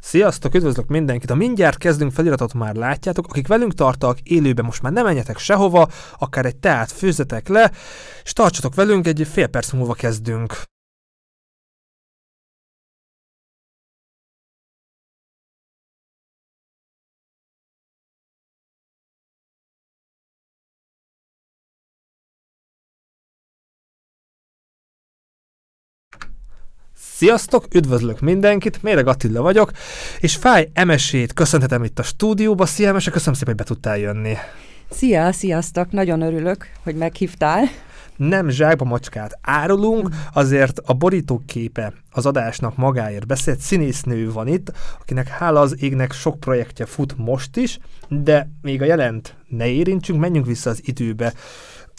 Sziasztok, üdvözlök mindenkit! A mindjárt kezdünk feliratot már látjátok, akik velünk tartak élőben, most már nem menjetek sehova, akár egy teát főzetek le, és tartsatok velünk, egy fél perc múlva kezdünk. Sziasztok, üdvözlök mindenkit, Méreg Attila vagyok, és Fáj Emesét köszönhetem itt a stúdióba. Szia Emese, köszönöm szépen, hogy be tudtál jönni. Szia, sziasztok, nagyon örülök, hogy meghívtál nem zsákba macskát árulunk, azért a borítóképe az adásnak magáért beszélt színésznő van itt, akinek hála az égnek sok projektje fut most is, de még a jelent ne érintsünk, menjünk vissza az időbe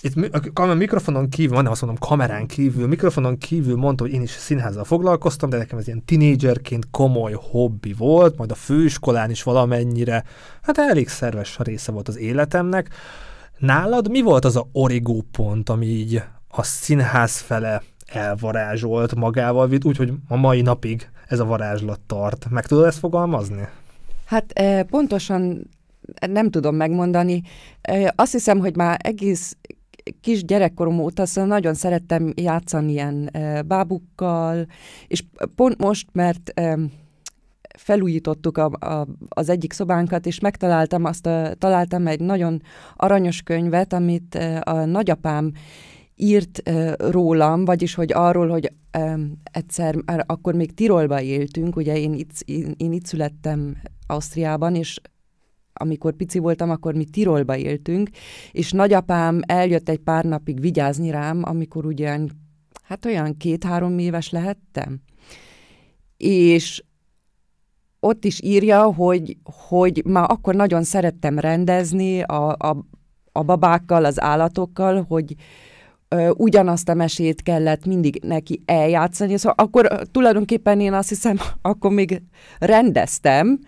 itt a mikrofonon kívül, van, azt mondom, kamerán kívül, mikrofonon kívül mondta, hogy én is színházzal foglalkoztam, de nekem ez ilyen tinédzserként komoly hobbi volt, majd a főiskolán is valamennyire, hát elég szerves része volt az életemnek. Nálad mi volt az a origó pont, ami így a színház fele elvarázsolt magával úgyhogy a mai napig ez a varázslat tart. Meg tudod ezt fogalmazni? Hát e, pontosan nem tudom megmondani. E, azt hiszem, hogy már egész kis gyerekkorom óta szóval nagyon szerettem játszani ilyen bábukkal, és pont most, mert felújítottuk a, a, az egyik szobánkat, és megtaláltam azt a, találtam egy nagyon aranyos könyvet, amit a nagyapám írt rólam, vagyis hogy arról, hogy egyszer, akkor még Tirolba éltünk, ugye én itt, én, én itt születtem Ausztriában, és amikor pici voltam, akkor mi Tirolba éltünk, és nagyapám eljött egy pár napig vigyázni rám, amikor ugyan, hát olyan két-három éves lehettem. És ott is írja, hogy, hogy már akkor nagyon szerettem rendezni a, a, a babákkal, az állatokkal, hogy ö, ugyanazt a mesét kellett mindig neki eljátszani. Szóval akkor tulajdonképpen én azt hiszem, akkor még rendeztem,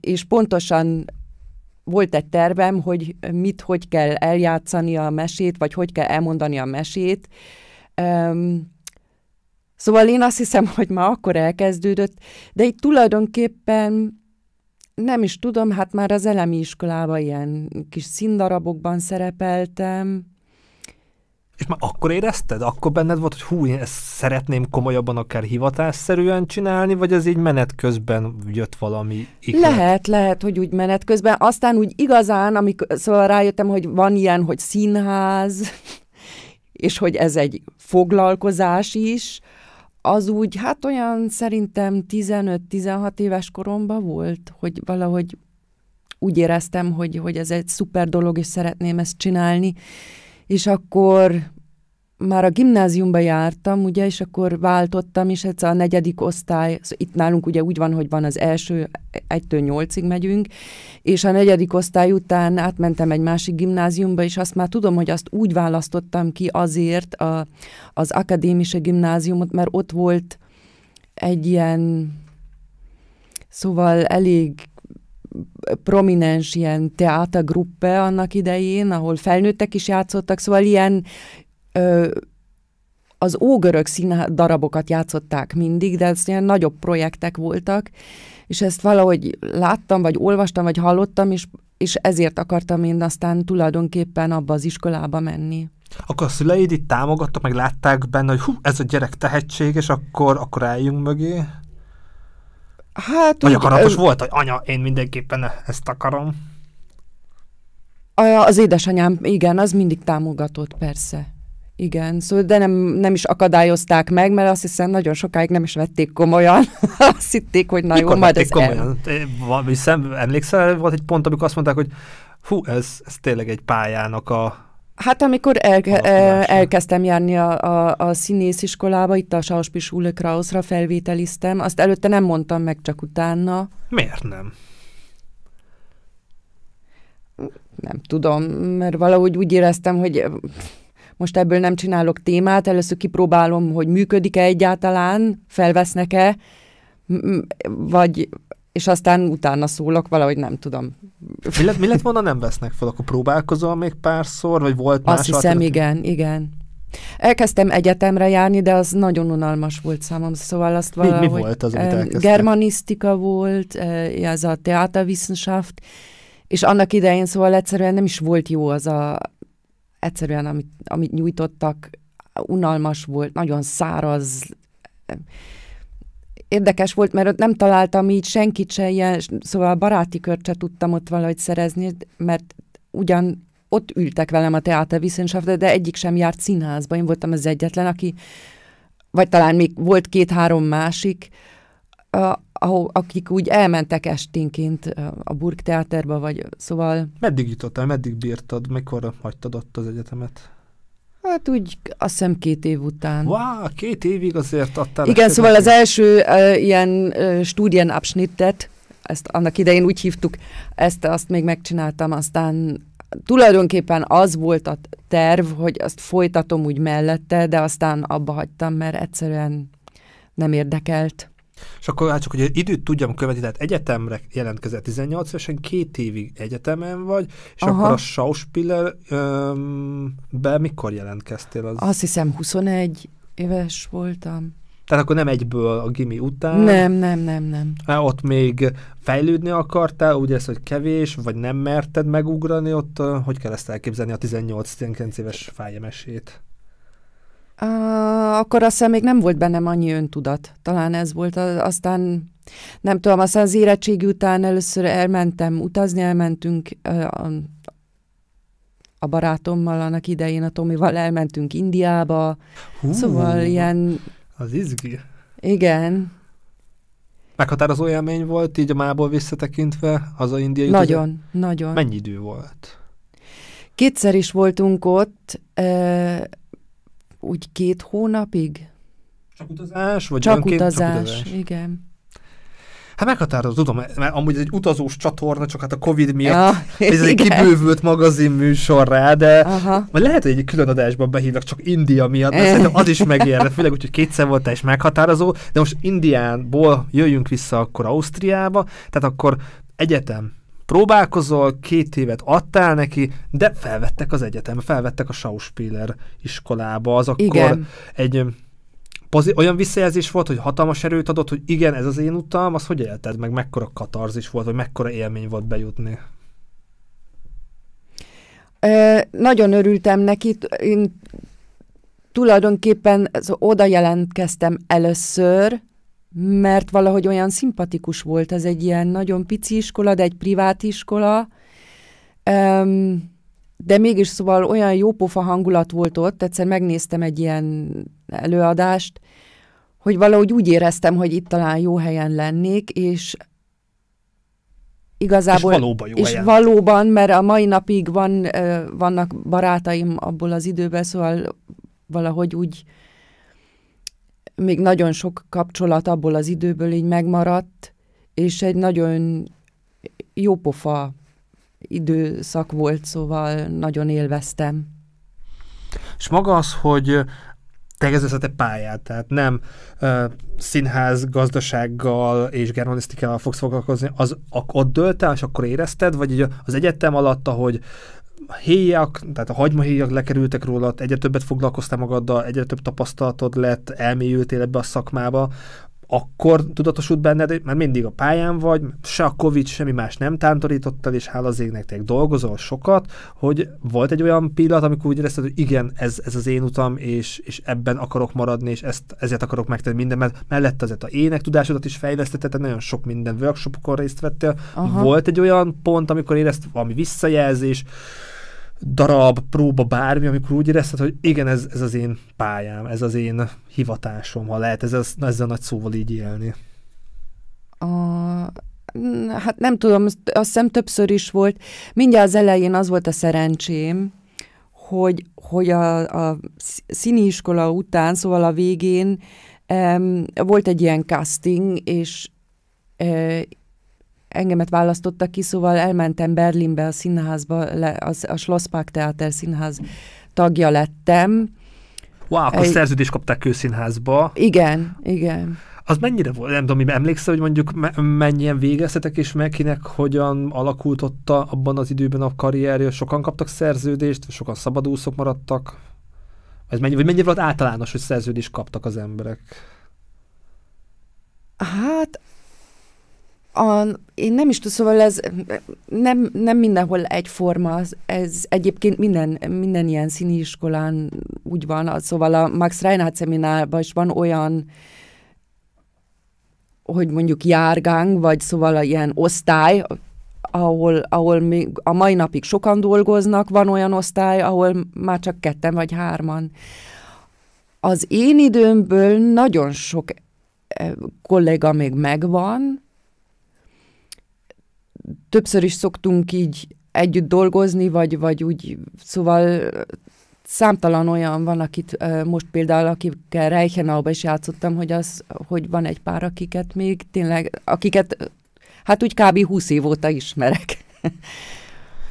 és pontosan volt egy tervem, hogy mit, hogy kell eljátszani a mesét, vagy hogy kell elmondani a mesét. Szóval én azt hiszem, hogy már akkor elkezdődött, de itt tulajdonképpen nem is tudom, hát már az elemi iskolában ilyen kis színdarabokban szerepeltem, és már akkor érezted? Akkor benned volt, hogy hú, én ezt szeretném komolyabban akár hivatásszerűen csinálni, vagy ez így menet közben jött valami iklet? Lehet, lehet, hogy úgy menet közben. Aztán úgy igazán, amikor, szóval rájöttem, hogy van ilyen, hogy színház, és hogy ez egy foglalkozás is, az úgy, hát olyan szerintem 15-16 éves koromban volt, hogy valahogy úgy éreztem, hogy, hogy ez egy szuper dolog, és szeretném ezt csinálni és akkor már a gimnáziumba jártam, ugye, és akkor váltottam, és egyszer a negyedik osztály, szóval itt nálunk ugye úgy van, hogy van az első, egytől nyolcig megyünk, és a negyedik osztály után átmentem egy másik gimnáziumba, és azt már tudom, hogy azt úgy választottam ki azért a, az akadémise gimnáziumot, mert ott volt egy ilyen, szóval elég prominens ilyen teáta annak idején, ahol felnőttek is játszottak, szóval ilyen ö, az ógörög színház darabokat játszották mindig, de ez ilyen nagyobb projektek voltak, és ezt valahogy láttam, vagy olvastam, vagy hallottam, és, és ezért akartam én aztán tulajdonképpen abba az iskolába menni. Akkor a szüleid itt támogattak, meg látták benne, hogy hú, ez a gyerek tehetséges, akkor, akkor álljunk mögé? Hát, Vagy akaratos ez... volt, hogy anya, én mindenképpen e- ezt akarom. Az édesanyám, igen, az mindig támogatott, persze. Igen, szóval, de nem, nem is akadályozták meg, mert azt hiszem nagyon sokáig nem is vették komolyan. azt hitték, hogy na jó, majd ez komolyan? El... Hiszem, emlékszel, volt egy pont, amikor azt mondták, hogy hú, ez, ez tényleg egy pályának a Hát amikor elke, elkezdtem járni a, a, a iskolába, itt a Sauspi Schule Krauszra felvételiztem, azt előtte nem mondtam meg, csak utána. Miért nem? Nem tudom, mert valahogy úgy éreztem, hogy most ebből nem csinálok témát, először kipróbálom, hogy működik-e egyáltalán, felvesznek-e, vagy és aztán utána szólok, valahogy nem tudom. Mi lett, mi lett volna, nem vesznek fel, akkor próbálkozol még párszor, vagy volt más? Azt hiszem, igen, igen. Elkezdtem egyetemre járni, de az nagyon unalmas volt számomra, szóval azt valahogy... Mi, mi volt az, amit Germanisztika volt, eh, ez a teáterwissenschaft, és annak idején szóval egyszerűen nem is volt jó az a... Egyszerűen, amit, amit nyújtottak, unalmas volt, nagyon száraz, érdekes volt, mert ott nem találtam így senkit se ilyen, szóval a baráti kört se tudtam ott valahogy szerezni, mert ugyan ott ültek velem a teáterviszensafra, de egyik sem járt színházba. Én voltam az egyetlen, aki, vagy talán még volt két-három másik, a, ahol, akik úgy elmentek esténként a Burg Teáterba, vagy szóval... Meddig jutottál, meddig bírtad, mikor hagytad ott az egyetemet? Hát úgy azt hiszem két év után. Wow, két évig azért adtál. Igen, szóval az első uh, ilyen uh, Studienabschnittet, ezt annak idején úgy hívtuk, ezt azt még megcsináltam, aztán tulajdonképpen az volt a terv, hogy azt folytatom úgy mellette, de aztán abba hagytam, mert egyszerűen nem érdekelt. És akkor hát csak, hogy időt tudjam követni, tehát egyetemre jelentkezett 18 évesen, két évig egyetemen vagy, és Aha. akkor a Schauspieler öm, be mikor jelentkeztél? Az... Azt hiszem 21 éves voltam. Tehát akkor nem egyből a gimi után? Nem, nem, nem, nem. Hát ott még fejlődni akartál, úgy ez, hogy kevés, vagy nem merted megugrani ott? Hogy kell ezt elképzelni a 18-19 éves fájemesét? akkor aztán még nem volt bennem annyi öntudat. Talán ez volt, az, aztán nem tudom, aztán az érettség után először elmentem utazni, elmentünk a, a barátommal annak idején, a Tomival elmentünk Indiába, Hú, szóval ilyen... Az izgi. Igen. Meghatározó élmény volt, így a mából visszatekintve, az a indiai Nagyon, utazó. nagyon. Mennyi idő volt? Kétszer is voltunk ott, úgy két hónapig. Csak utazás? Vagy csak, utazás, csak utazás, igen. Hát meghatározó, tudom, mert amúgy ez egy utazós csatorna, csak hát a Covid miatt ja, ez egy kibővült magazin műsorra, de Aha. lehet, hogy egy külön adásban behívnak csak India miatt, mert szerintem az is megérne, főleg úgy, hogy kétszer volt és meghatározó, de most Indiánból jöjjünk vissza akkor Ausztriába, tehát akkor egyetem, próbálkozol, két évet adtál neki, de felvettek az egyetem, felvettek a Schauspieler iskolába, az akkor Igen. egy um, olyan visszajelzés volt, hogy hatalmas erőt adott, hogy igen, ez az én utam, az hogy élted meg, mekkora katarzis volt, vagy mekkora élmény volt bejutni? Ö, nagyon örültem neki. Én tulajdonképpen oda jelentkeztem először, mert valahogy olyan szimpatikus volt, ez egy ilyen nagyon pici iskola, de egy privát iskola, um, de mégis szóval olyan jópofa hangulat volt ott, egyszer megnéztem egy ilyen előadást, hogy valahogy úgy éreztem, hogy itt talán jó helyen lennék, és igazából... És valóban jó És helyen. valóban, mert a mai napig van, vannak barátaim abból az időben, szóval valahogy úgy még nagyon sok kapcsolat abból az időből így megmaradt, és egy nagyon jópofa időszak volt, szóval nagyon élveztem. És maga az, hogy te pályát, tehát nem uh, színház, gazdasággal és germanisztikával fogsz foglalkozni, az ott dőlt el, és akkor érezted, vagy az egyetem alatt, ahogy héjak, tehát a hagymahéjak lekerültek róla, egyre többet foglalkoztál magaddal, egyre több tapasztalatod lett, elmélyültél ebbe a szakmába, akkor tudatosult benned, mert mindig a pályán vagy, se a Covid, semmi más nem tántorítottad, és hála az égnek tényleg dolgozol sokat, hogy volt egy olyan pillanat, amikor úgy érezted, hogy igen, ez, ez az én utam, és, és ebben akarok maradni, és ezt, ezért akarok megtenni minden, mert mellett azért a ének tudásodat is fejlesztetted, nagyon sok minden workshopokon részt vettél. Aha. Volt egy olyan pont, amikor érezted valami visszajelzés, darab, próba, bármi, amikor úgy érezted, hogy igen, ez, ez az én pályám, ez az én hivatásom, ha lehet ez, ez, ezzel nagy szóval így élni. A, hát nem tudom, azt hiszem többször is volt. Mindjárt az elején az volt a szerencsém, hogy, hogy a, a színiiskola után, szóval a végén em, volt egy ilyen casting, és eh, engemet választottak ki, szóval elmentem Berlinbe a színházba, le, az, a Schlosspark Theater színház tagja lettem. Wow, akkor Egy... szerződést kapták kőszínházba. Igen, igen. Az mennyire volt, nem tudom, emlékszel, hogy mondjuk mennyien végeztetek, és megkinek hogyan alakultotta abban az időben a karrierje? Sokan kaptak szerződést, sokan szabadúszok maradtak? Ez mennyi, vagy mennyire volt általános, hogy szerződést kaptak az emberek? Hát a, én nem is tudom, szóval ez nem, nem mindenhol egyforma, ez egyébként minden, minden ilyen színiskolán úgy van, szóval a Max Reinhardt szeminárban is van olyan, hogy mondjuk járgánk, vagy szóval a ilyen osztály, ahol, ahol még a mai napig sokan dolgoznak, van olyan osztály, ahol már csak ketten vagy hárman. Az én időmből nagyon sok eh, kolléga még megvan, többször is szoktunk így együtt dolgozni, vagy, vagy úgy, szóval számtalan olyan van, akit most például, akikkel Reichenauba is játszottam, hogy, az, hogy van egy pár, akiket még tényleg, akiket hát úgy kb. 20 év óta ismerek.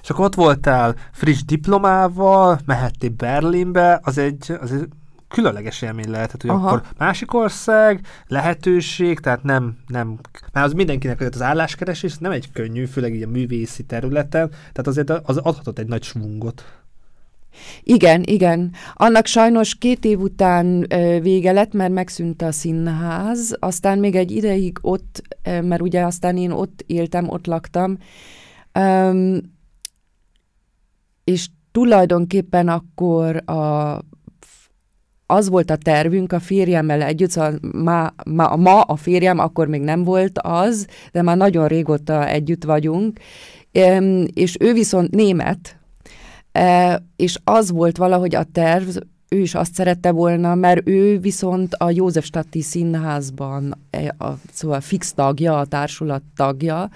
És akkor ott voltál friss diplomával, mehettél Berlinbe, az egy, az egy különleges élmény lehet, hogy Aha. akkor másik ország, lehetőség, tehát nem, nem, már az mindenkinek azért az álláskeresés nem egy könnyű, főleg így a művészi területen, tehát azért az adhatott egy nagy svungot. Igen, igen. Annak sajnos két év után vége lett, mert megszűnt a színház, aztán még egy ideig ott, mert ugye aztán én ott éltem, ott laktam, és tulajdonképpen akkor a az volt a tervünk a férjemmel együtt, szóval ma, ma, ma a férjem akkor még nem volt az, de már nagyon régóta együtt vagyunk, és ő viszont német, e, és az volt valahogy a terv, ő is azt szerette volna, mert ő viszont a József Stati Színházban, e, a, szóval fix tagja, a társulat tagja,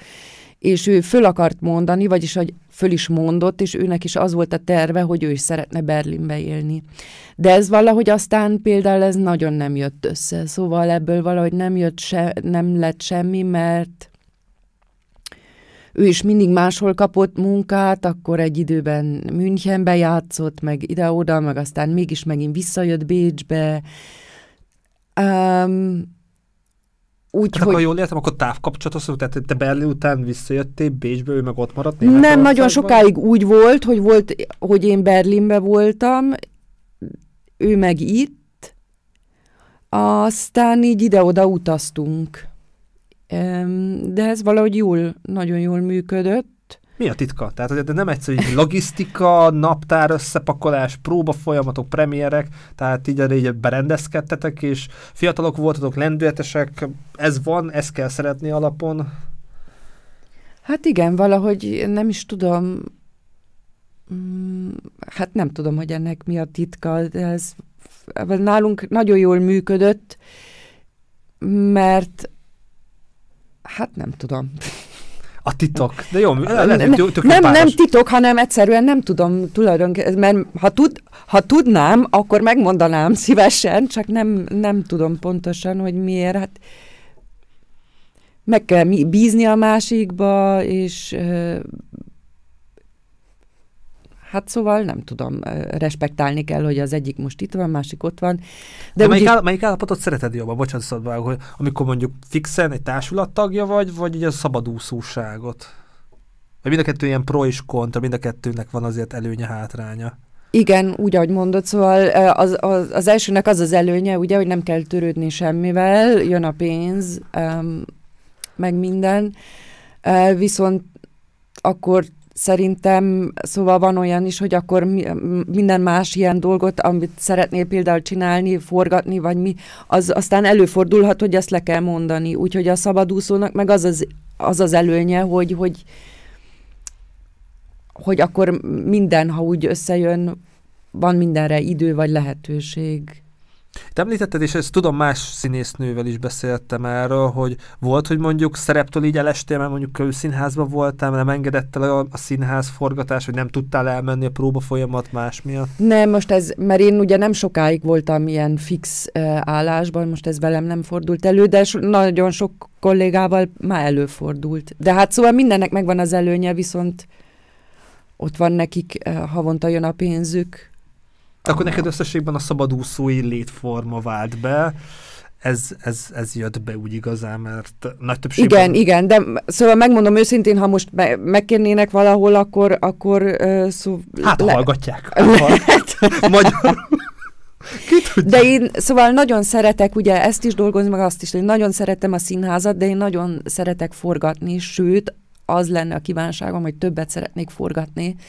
és ő föl akart mondani, vagyis hogy föl is mondott, és őnek is az volt a terve, hogy ő is szeretne Berlinbe élni. De ez valahogy aztán például ez nagyon nem jött össze, szóval ebből valahogy nem jött se, nem lett semmi, mert ő is mindig máshol kapott munkát, akkor egy időben Münchenbe játszott, meg ide-oda, meg aztán mégis megint visszajött Bécsbe. Um, úgy, hát hogy... ha jól értem, akkor távkapcsolatos, tehát te Berlin után visszajöttél Bécsbe, ő meg ott maradt? Nem, nagyon sokáig úgy volt, hogy, volt, hogy én Berlinbe voltam, ő meg itt, aztán így ide-oda utaztunk. De ez valahogy jól, nagyon jól működött mi a titka? Tehát azért nem egyszerű, hogy logisztika, naptár, összepakolás, próba folyamatok, premierek, tehát így, így berendezkedtetek, és fiatalok voltatok, lendületesek, ez van, ezt kell szeretni alapon. Hát igen, valahogy nem is tudom, mm, hát nem tudom, hogy ennek mi a titka, de ez nálunk nagyon jól működött, mert hát nem tudom. A titok. De jó, le, le, nem, tök nem, nem titok, hanem egyszerűen nem tudom tulajdonképpen, mert ha, tud, ha tudnám, akkor megmondanám szívesen, csak nem, nem tudom pontosan, hogy miért. Hát meg kell bízni a másikba, és Hát szóval nem tudom, respektálni kell, hogy az egyik most itt van, másik ott van. De, de melyik, áll, melyik állapotot szereted jobban? Bocsánat, szóval, hogy amikor mondjuk fixen egy társulattagja tagja vagy, vagy ugye a szabadúszóságot? Vagy mind a kettő ilyen pro és kontra, mind a kettőnek van azért előnye, hátránya. Igen, úgy, ahogy mondod, szóval az, az, az elsőnek az az előnye, ugye, hogy nem kell törődni semmivel, jön a pénz, um, meg minden, uh, viszont akkor szerintem szóval van olyan is, hogy akkor mi, minden más ilyen dolgot, amit szeretnél például csinálni, forgatni, vagy mi, az aztán előfordulhat, hogy ezt le kell mondani. Úgyhogy a szabadúszónak meg az az, az, az előnye, hogy, hogy hogy akkor minden, ha úgy összejön, van mindenre idő vagy lehetőség. Te említetted, és ezt tudom, más színésznővel is beszéltem erről, hogy volt, hogy mondjuk szereptől így elestél, mert mondjuk kőszínházban voltál, nem engedett el a, a színház forgatás, hogy nem tudtál elmenni a próba folyamat más miatt? Nem, most ez, mert én ugye nem sokáig voltam ilyen fix uh, állásban, most ez velem nem fordult elő, de so, nagyon sok kollégával már előfordult. De hát szóval mindennek megvan az előnye, viszont ott van nekik, uh, havonta jön a pénzük, akkor neked összességben a szabadúszói létforma vált be, ez, ez, ez jött be úgy igazán, mert nagy többségben... Igen, igen, de szóval megmondom őszintén, ha most me- megkérnének valahol, akkor... akkor uh, szó... Hát le- hallgatják. Le- Magyarul. De én szóval nagyon szeretek, ugye ezt is dolgozni, meg azt is, én nagyon szeretem a színházat, de én nagyon szeretek forgatni, sőt, az lenne a kívánságom, hogy többet szeretnék forgatni. Uh,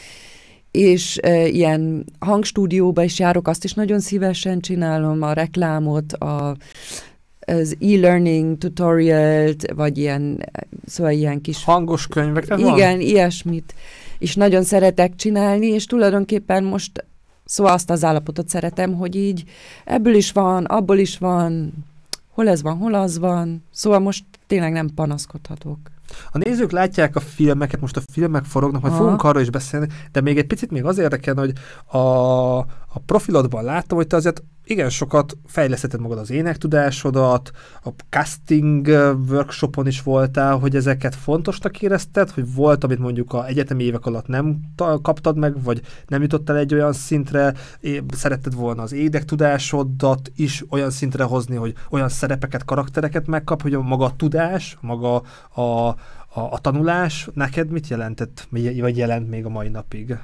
és e, ilyen hangstúdióba is járok, azt is nagyon szívesen csinálom, a reklámot, a, az e-learning tutorialt, vagy ilyen, szóval ilyen kis... Hangos könyveket Igen, van? ilyesmit is nagyon szeretek csinálni, és tulajdonképpen most Szóval azt az állapotot szeretem, hogy így ebből is van, abból is van, hol ez van, hol az van. Szóval most tényleg nem panaszkodhatok. A nézők látják a filmeket, most a filmek forognak, majd Aha. fogunk arról is beszélni, de még egy picit még az érdekel, hogy a, a profilodban láttam, hogy te azért igen sokat fejlesztetted magad az énektudásodat, a casting workshopon is voltál, hogy ezeket fontosnak érezted, hogy volt, amit mondjuk a egyetemi évek alatt nem kaptad meg, vagy nem jutottál egy olyan szintre, szeretted volna az énektudásodat is olyan szintre hozni, hogy olyan szerepeket, karaktereket megkap, hogy a maga a tudás, maga a, a, a tanulás neked mit jelentett, vagy jelent még a mai napig?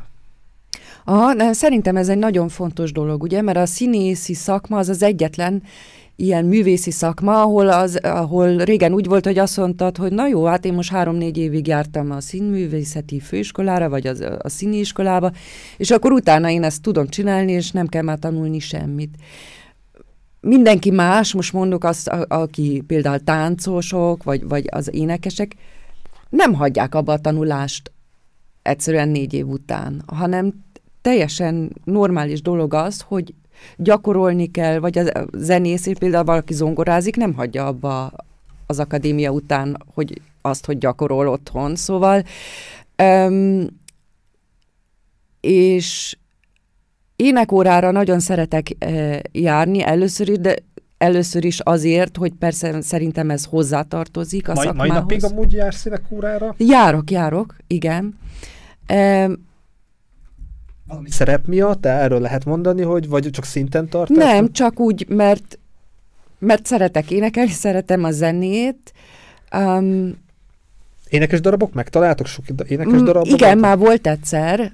Aha, szerintem ez egy nagyon fontos dolog, ugye, mert a színészi szakma az az egyetlen ilyen művészi szakma, ahol, az, ahol régen úgy volt, hogy azt mondtad, hogy na jó, hát én most három-négy évig jártam a színművészeti főiskolára, vagy az, a színiskolába, és akkor utána én ezt tudom csinálni, és nem kell már tanulni semmit. Mindenki más, most mondok azt, a, aki például táncosok, vagy, vagy az énekesek, nem hagyják abba a tanulást egyszerűen négy év után, hanem teljesen normális dolog az, hogy gyakorolni kell, vagy a zenész, például valaki zongorázik, nem hagyja abba az akadémia után, hogy azt, hogy gyakorol otthon, szóval um, és énekórára nagyon szeretek uh, járni először is, de először is azért, hogy persze szerintem ez hozzátartozik a mai, szakmához. Majd napig amúgy jársz énekórára? Járok, járok, igen. Um, valami szerep miatt? Erről lehet mondani, hogy vagy csak szinten tart? Nem, csak úgy, mert, mert szeretek énekelni, szeretem a zenét. Um, énekes darabok? Megtaláltok sok énekes mm, darabot? Igen, már volt egyszer,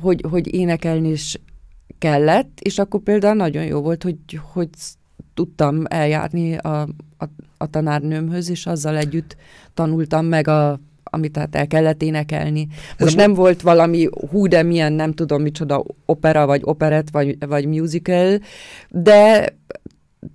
hogy, hogy énekelni is kellett, és akkor például nagyon jó volt, hogy, hogy tudtam eljárni a, a, a tanárnőmhöz, és azzal együtt tanultam meg a amit hát el kellett énekelni. Most nem volt valami hú, de milyen, nem tudom micsoda opera, vagy operett, vagy, vagy musical, de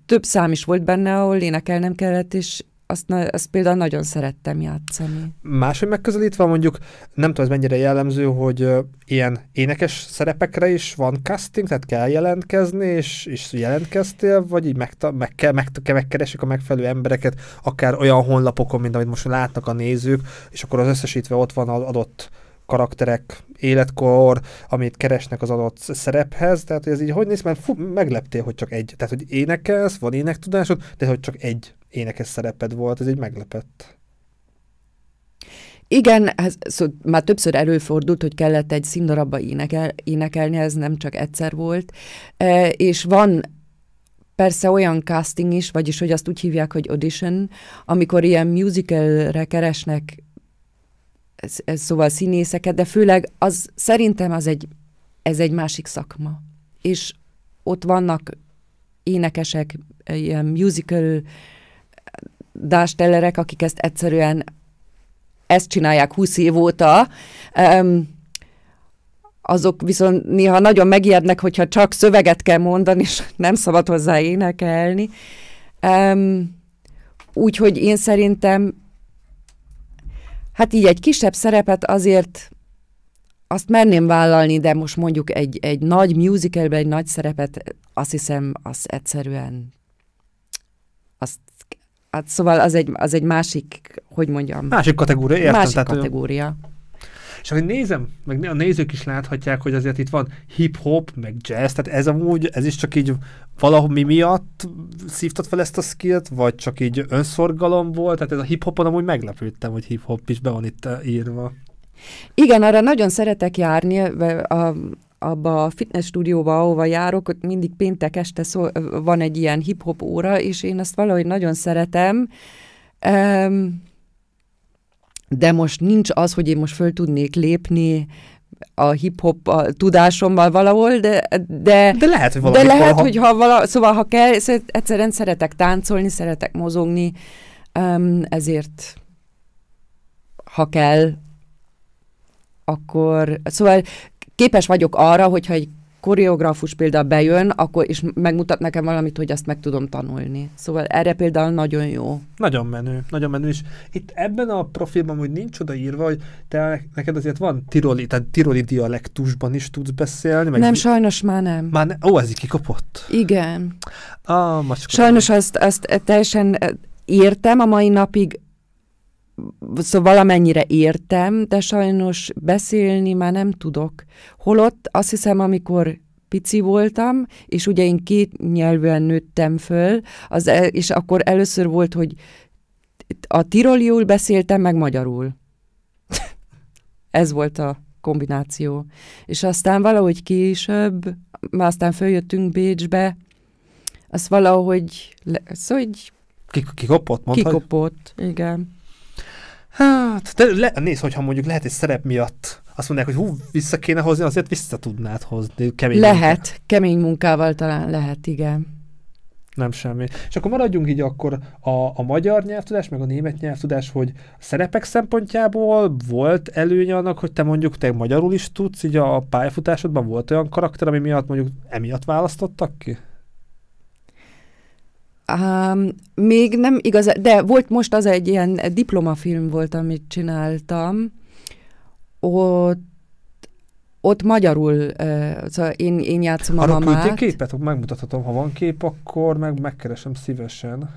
több szám is volt benne, ahol énekelnem kellett, és, azt, na, azt például nagyon szerettem játszani. Máshogy megközelítve mondjuk, nem tudom, ez mennyire jellemző, hogy uh, ilyen énekes szerepekre is van casting, tehát kell jelentkezni, és, és jelentkeztél, vagy így megta, meg kell, meg, kell, megkeresik a megfelelő embereket, akár olyan honlapokon, mint amit most látnak a nézők, és akkor az összesítve ott van az adott karakterek életkor, amit keresnek az adott szerephez, tehát hogy ez így hogy néz, mert fú, megleptél, hogy csak egy, tehát hogy énekelsz, van énektudásod, de hogy csak egy énekes szereped volt, ez egy meglepett. Igen, ez, szóval már többször előfordult, hogy kellett egy színdarabba énekel, énekelni, ez nem csak egyszer volt, e, és van persze olyan casting is, vagyis hogy azt úgy hívják, hogy audition, amikor ilyen musicalre keresnek szóval színészeket, de főleg az szerintem az egy, ez egy másik szakma. És ott vannak énekesek, ilyen musical dástellerek, akik ezt egyszerűen ezt csinálják 20 év óta, um, azok viszont néha nagyon megijednek, hogyha csak szöveget kell mondani, és nem szabad hozzá énekelni. Um, Úgyhogy én szerintem hát így egy kisebb szerepet azért azt merném vállalni, de most mondjuk egy, egy nagy musicalben egy nagy szerepet, azt hiszem, az egyszerűen azt Hát szóval az egy, az egy másik, hogy mondjam... Másik kategória, értem. Másik tehát, kategória. És ahogy nézem, meg a nézők is láthatják, hogy azért itt van hip-hop, meg jazz, tehát ez amúgy, ez is csak így valami miatt szívtad fel ezt a skillt, vagy csak így önszorgalom volt, tehát ez a hip-hopon amúgy meglepődtem, hogy hip-hop is be van itt eh, írva. Igen, arra nagyon szeretek járni, eh, a, abba a fitness stúdióba, ahova járok, ott mindig péntek este szó, eh, van egy ilyen hip-hop óra, és én azt valahogy nagyon szeretem. Um, de most nincs az, hogy én most föl tudnék lépni a hip-hop tudásommal valahol, de, de, de lehet, hogy, de lehet, ha... hogy ha vala, szóval ha kell, szóval egyszerűen szeretek táncolni, szeretek mozogni, um, ezért ha kell, akkor, szóval képes vagyok arra, hogyha egy koreográfus például bejön, akkor és megmutat nekem valamit, hogy azt meg tudom tanulni. Szóval erre például nagyon jó. Nagyon menő, nagyon menő, és itt ebben a profilban hogy nincs odaírva, hogy te, neked azért van tiroli, tehát tiroli dialektusban is tudsz beszélni. Meg nem, mi... sajnos már nem. Már ne... Ó, ez így kikopott. Igen. Ah, Sajnos azt, azt teljesen eh, értem a mai napig, szóval valamennyire értem, de sajnos beszélni már nem tudok. Holott azt hiszem, amikor pici voltam, és ugye én két nyelvűen nőttem föl, az, e, és akkor először volt, hogy a tiroliul beszéltem, meg magyarul. Ez volt a kombináció. És aztán valahogy később, már aztán följöttünk Bécsbe, azt valahogy, le, szóval, így... Kikopott, mondtad? Kikopott, igen. Hát, de le, nézd, hogyha mondjuk lehet egy szerep miatt azt mondják, hogy hú, vissza kéne hozni, azért vissza tudnád hozni. Kemény lehet, munkával. kemény munkával talán lehet, igen. Nem semmi. És akkor maradjunk így akkor a, a magyar nyelvtudás, meg a német nyelvtudás, hogy a szerepek szempontjából volt előnye annak, hogy te mondjuk te magyarul is tudsz, így a pályafutásodban volt olyan karakter, ami miatt mondjuk emiatt választottak ki? Um, még nem igaz, de volt most az egy ilyen diplomafilm volt, amit csináltam. Ott ott magyarul, uh, szóval én, én játszom a Arra mamát. képet? Megmutathatom, ha van kép, akkor meg megkeresem szívesen.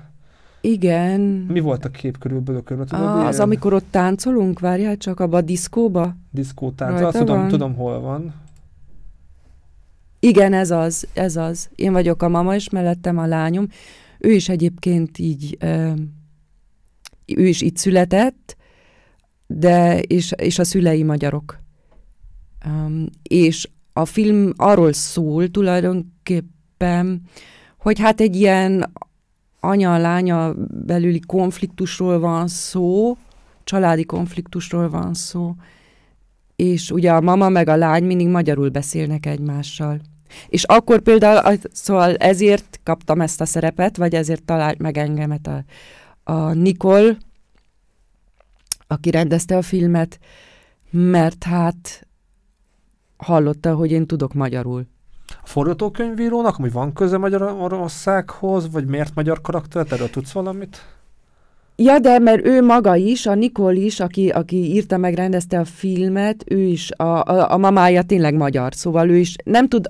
Igen. Mi volt a kép körülbelül? körülbelül ah, az, amikor ott táncolunk, várjál csak, abba a diszkóba? Diszkó táncol, azt tudom, tudom, hol van. Igen, ez az, ez az. Én vagyok a mama, és mellettem a lányom. Ő is egyébként így, ő is itt született, de és, és a szülei magyarok. és a film arról szól tulajdonképpen, hogy hát egy ilyen anya-lánya belüli konfliktusról van szó, családi konfliktusról van szó, és ugye a mama meg a lány mindig magyarul beszélnek egymással. És akkor például szóval ezért kaptam ezt a szerepet, vagy ezért talált meg engemet a, a Nikol, aki rendezte a filmet, mert hát hallotta, hogy én tudok magyarul. A forgatókönyvírónak, hogy van köze Magyarországhoz, vagy miért magyar karakter, erről tudsz valamit? Ja, de mert ő maga is, a Nikol is, aki, aki írta meg, rendezte a filmet, ő is, a, a, a mamája tényleg magyar, szóval ő is nem tud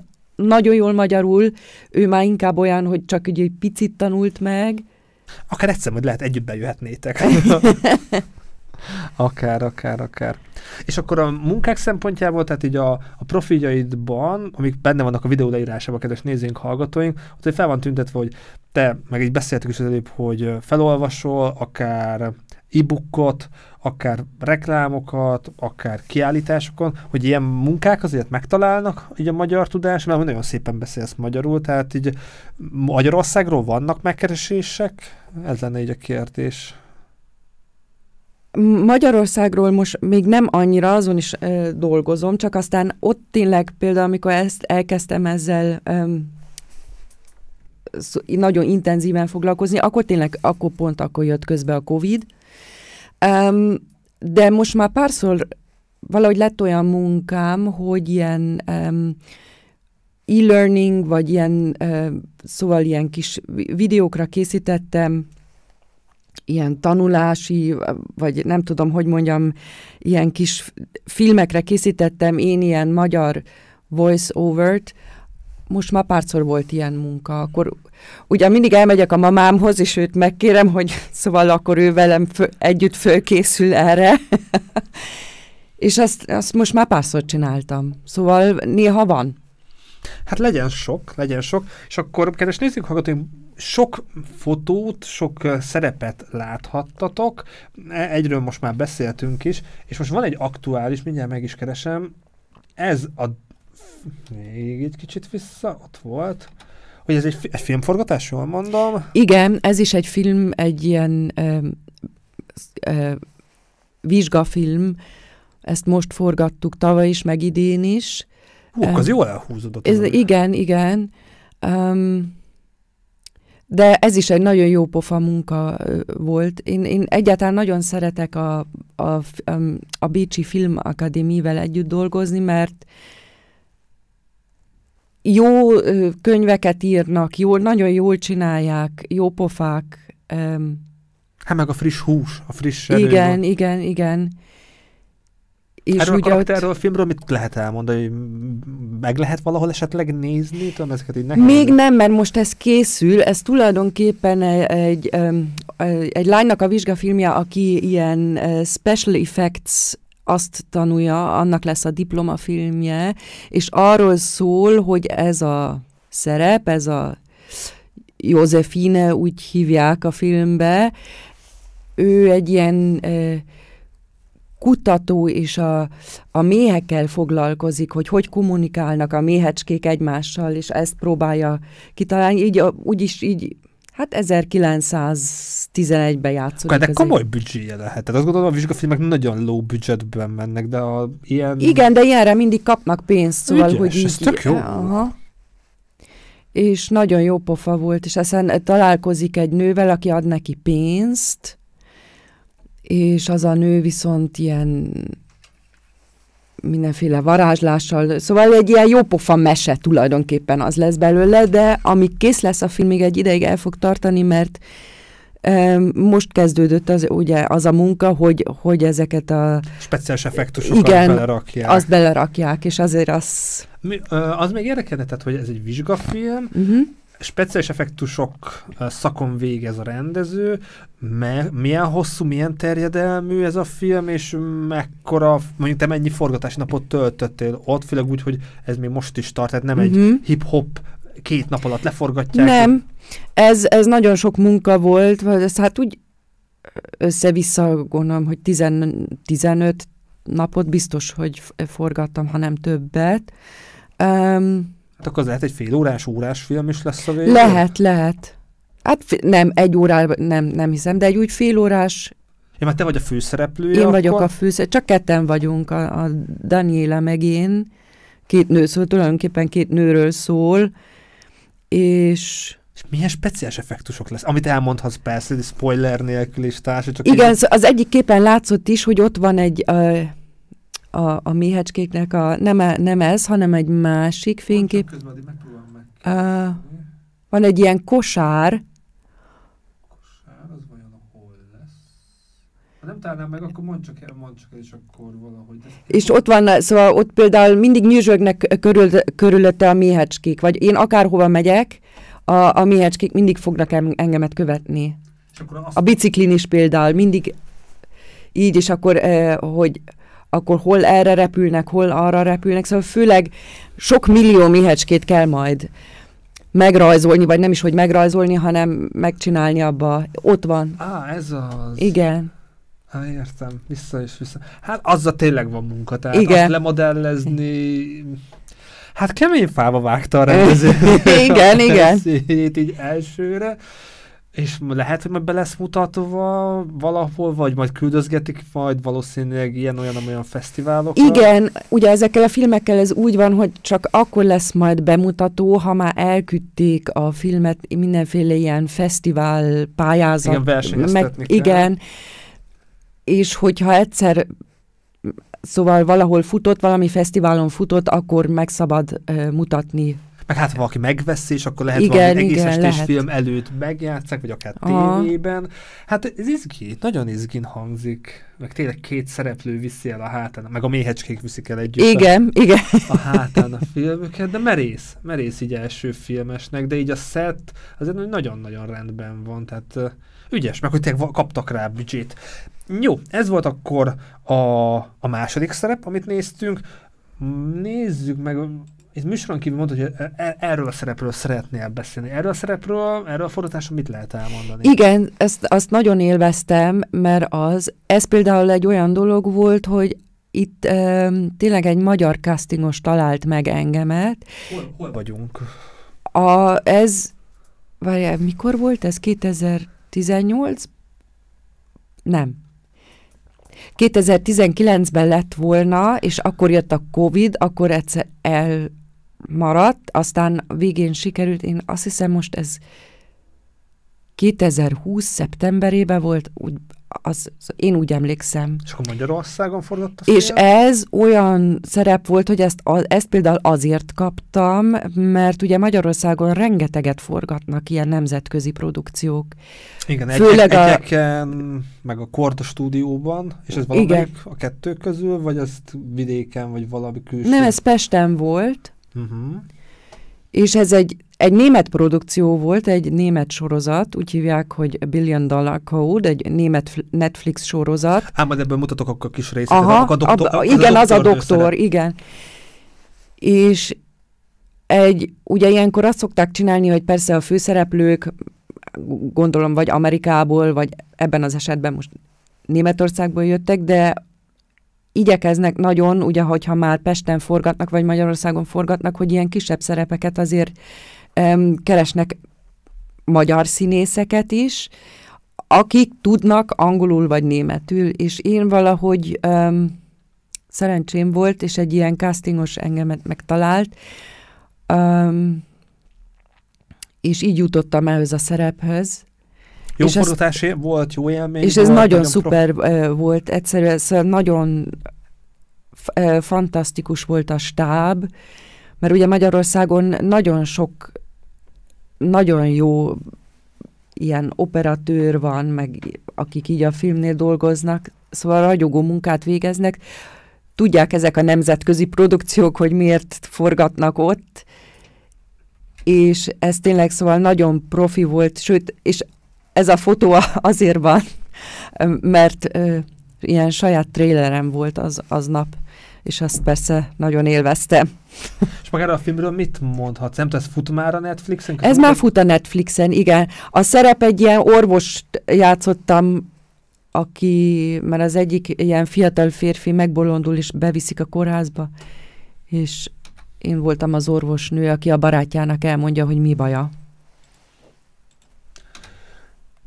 nagyon jól magyarul, ő már inkább olyan, hogy csak egy picit tanult meg. Akár egyszer hogy lehet együtt bejöhetnétek. akár, akár, akár. És akkor a munkák szempontjából, tehát így a, a profiljaidban, amik benne vannak a videó leírásában, kedves nézőink, hallgatóink, ott fel van tüntetve, hogy te, meg így beszéltük is az előbb, hogy felolvasol, akár e-bookot, akár reklámokat, akár kiállításokon, hogy ilyen munkák azért megtalálnak így a magyar tudás, mert nagyon szépen beszélsz magyarul, tehát így Magyarországról vannak megkeresések? Ez lenne így a kérdés. Magyarországról most még nem annyira, azon is ö, dolgozom, csak aztán ott tényleg például, amikor ezt elkezdtem ezzel ö, nagyon intenzíven foglalkozni, akkor tényleg, akkor pont akkor jött közbe a Covid, Um, de most már párszor valahogy lett olyan munkám, hogy ilyen um, e-learning, vagy ilyen, uh, szóval ilyen kis videókra készítettem, ilyen tanulási, vagy nem tudom, hogy mondjam, ilyen kis filmekre készítettem én ilyen magyar voice-overt, uh, most már párszor volt ilyen munka, akkor ugye mindig elmegyek a mamámhoz, és őt megkérem, hogy szóval akkor ő velem fő, együtt fölkészül erre. és azt, azt most már párszor csináltam. Szóval néha van. Hát legyen sok, legyen sok. És akkor, kedves nézzük, hallgatóink, sok fotót, sok szerepet láthattatok, e, egyről most már beszéltünk is, és most van egy aktuális, mindjárt meg is keresem, ez a még egy kicsit vissza, ott volt hogy ez egy, fi- egy filmforgatás, jól mondom? Igen, ez is egy film, egy ilyen ö, ö, vizsgafilm, ezt most forgattuk tavaly is, meg idén is. Hú, az um, jól elhúzódott. Ez, igen, igen. Um, de ez is egy nagyon jó pofa munka volt. Én, én egyáltalán nagyon szeretek a, a, a, a Bécsi Filmakadémivel együtt dolgozni, mert uh, jó könyveket írnak, jól, nagyon jól csinálják, jó pofák. Um, hát meg a friss hús, a friss erő. Igen, van. igen, igen. És erről ugye a karakterről, ott... a filmről mit lehet elmondani? meg lehet valahol esetleg nézni? Tudom, ezeket így nekem Még nem, mert most ez készül. Ez tulajdonképpen e- egy, egy, e- egy lánynak a vizsgafilmje, aki ilyen e, special effects azt tanulja, annak lesz a diplomafilmje, és arról szól, hogy ez a szerep, ez a Józefine úgy hívják a filmbe, ő egy ilyen kutató és a, a méhekkel foglalkozik, hogy hogy kommunikálnak a méhecskék egymással, és ezt próbálja kitalálni. Így, úgy is így Hát 1911-ben játszódik. De komoly egy... büdzséje lehet. Tehát azt gondolom, a vizsgafilmek nagyon low budgetben mennek, de a ilyen... Igen, de ilyenre mindig kapnak pénzt, szóval, Ügyes, hogy így... ez tök jó. Aha. És nagyon jó pofa volt, és aztán találkozik egy nővel, aki ad neki pénzt, és az a nő viszont ilyen mindenféle varázslással, szóval egy ilyen jópofa mese tulajdonképpen az lesz belőle, de amíg kész lesz a film, még egy ideig el fog tartani, mert most kezdődött az, ugye, az a munka, hogy, hogy ezeket a... Speciális effektusokat igen, belerakják. azt belerakják, és azért az... Mi, az még érdekelne, tehát, hogy ez egy vizsgafilm, uh-huh speciális effektusok szakon végez a rendező, me, milyen hosszú, milyen terjedelmű ez a film, és mekkora, mondjuk te mennyi forgatásnapot töltöttél ott, főleg úgy, hogy ez még most is tart, tehát nem mm-hmm. egy mhm. hip-hop két nap alatt leforgatják. Nem, ez, ez nagyon sok munka volt, ez hát úgy össze-vissza gondolom, hogy 10, 15 napot biztos, hogy forgattam, ha nem többet. Um, Hát akkor lehet egy fél órás, órás film is lesz a végén? Lehet, lehet. Hát nem, egy órá nem, nem hiszem, de egy úgy fél órás... Ja, mert te vagy a főszereplő. Én akkor... vagyok a főszereplő, csak ketten vagyunk, a, a Daniela meg én. Két nő, szóval tulajdonképpen két nőről szól, és... És milyen speciális effektusok lesz? Amit elmondhatsz persze, spoiler nélkül is társa, csak... Igen, én... az egyik képen látszott is, hogy ott van egy... Uh, a, a méhecskéknek a, nem, e, nem ez, hanem egy másik fénykép. Közben, meg. Uh, van egy ilyen kosár. Kosár, az vajon hol lesz? Ha nem tárnám meg, akkor mondd csak el, mondd csak el, és akkor valahogy. És ott van, szóval ott például mindig nyűzsögnek körül, körülötte a méhecskék, vagy én akárhova megyek, a, a méhecskék mindig fognak engemet követni. És akkor azt A biciklin is például mindig így, és akkor, eh, hogy akkor hol erre repülnek, hol arra repülnek, szóval főleg sok millió mihecskét kell majd megrajzolni, vagy nem is, hogy megrajzolni, hanem megcsinálni abba. Ott van. Á, ez az. Igen. Há, értem, vissza és vissza. Hát azzal tényleg van munka, tehát Igen. azt lemodellezni... Hát kemény fába vágta a rendező. igen, igen. Így elsőre és lehet, hogy majd be lesz mutatva valahol, vagy majd küldözgetik, majd valószínűleg ilyen-olyan olyan fesztiválok. Igen, ugye ezekkel a filmekkel ez úgy van, hogy csak akkor lesz majd bemutató, ha már elküdték a filmet mindenféle ilyen fesztivál pályázat. Igen, versenyeztetni meg, kell. Igen, és hogyha egyszer szóval valahol futott, valami fesztiválon futott, akkor meg szabad uh, mutatni meg hát valaki megveszi, és akkor lehet igen, valami egész igen, lehet. film előtt megjátszák, vagy akár Aha. tévében. Hát ez izgi, nagyon izgin hangzik. Meg tényleg két szereplő viszi el a hátán, meg a méhecskék viszik el együtt. Igen, a, igen. A hátán a filmüket, de merész, merész így első filmesnek, de így a set azért nagyon-nagyon rendben van, tehát ügyes, meg hogy tényleg kaptak rá büdzsét. Jó, ez volt akkor a, a második szerep, amit néztünk. Nézzük meg, itt műsoron kívül mondtad, hogy e, e, erről a szerepről szeretnél beszélni. Erről a szerepről, erről a fordításról mit lehet elmondani? Igen, ezt, azt nagyon élveztem, mert az, ez például egy olyan dolog volt, hogy itt e, tényleg egy magyar castingos talált meg engemet. Hol, hol vagyunk? A, ez, várjál, mikor volt ez? 2018? Nem. 2019-ben lett volna, és akkor jött a Covid, akkor egyszer el, maradt, aztán végén sikerült, én azt hiszem most ez 2020. szeptemberében volt, úgy, az, az, én úgy emlékszem. És akkor Magyarországon forgott a És ez olyan szerep volt, hogy ezt, a, ezt például azért kaptam, mert ugye Magyarországon rengeteget forgatnak ilyen nemzetközi produkciók. Igen, egy, Főleg egy, a... egyeken, meg a Korda stúdióban, és ez valamelyik igen. a kettő közül, vagy ezt vidéken, vagy valami külső? Nem, ez Pesten volt, Uh-huh. És ez egy, egy német produkció volt, egy német sorozat, úgy hívják, hogy Billion Dollar Code, egy német Netflix sorozat. Ám, majd ebből mutatok akkor a kis részét Aha, a doktor, a, igen, az a doktor, az a doktor igen. És egy, ugye ilyenkor azt szokták csinálni, hogy persze a főszereplők, gondolom, vagy Amerikából, vagy ebben az esetben most Németországból jöttek, de igyekeznek nagyon, ugye, hogyha már Pesten forgatnak, vagy Magyarországon forgatnak, hogy ilyen kisebb szerepeket azért um, keresnek magyar színészeket is, akik tudnak angolul vagy németül, és én valahogy um, szerencsém volt, és egy ilyen castingos engemet megtalált, um, és így jutottam ehhez a szerephez. Jó és forgatás volt, jó élmény. És ez volt, nagyon, nagyon szuper prof... volt, egyszerűen ez szóval nagyon fantasztikus volt a stáb, mert ugye Magyarországon nagyon sok, nagyon jó ilyen operatőr van, meg akik így a filmnél dolgoznak, szóval ragyogó munkát végeznek. Tudják ezek a nemzetközi produkciók, hogy miért forgatnak ott, és ez tényleg szóval nagyon profi volt, sőt, és ez a fotó azért van, mert ilyen saját trélerem volt az, az nap, és azt persze nagyon élveztem. És magára a filmről mit mondhatsz? Nem ez fut már a Netflixen? ez már fut a Netflixen, igen. A szerep egy ilyen orvos játszottam, aki, mert az egyik ilyen fiatal férfi megbolondul, és beviszik a kórházba, és én voltam az orvosnő, aki a barátjának elmondja, hogy mi baja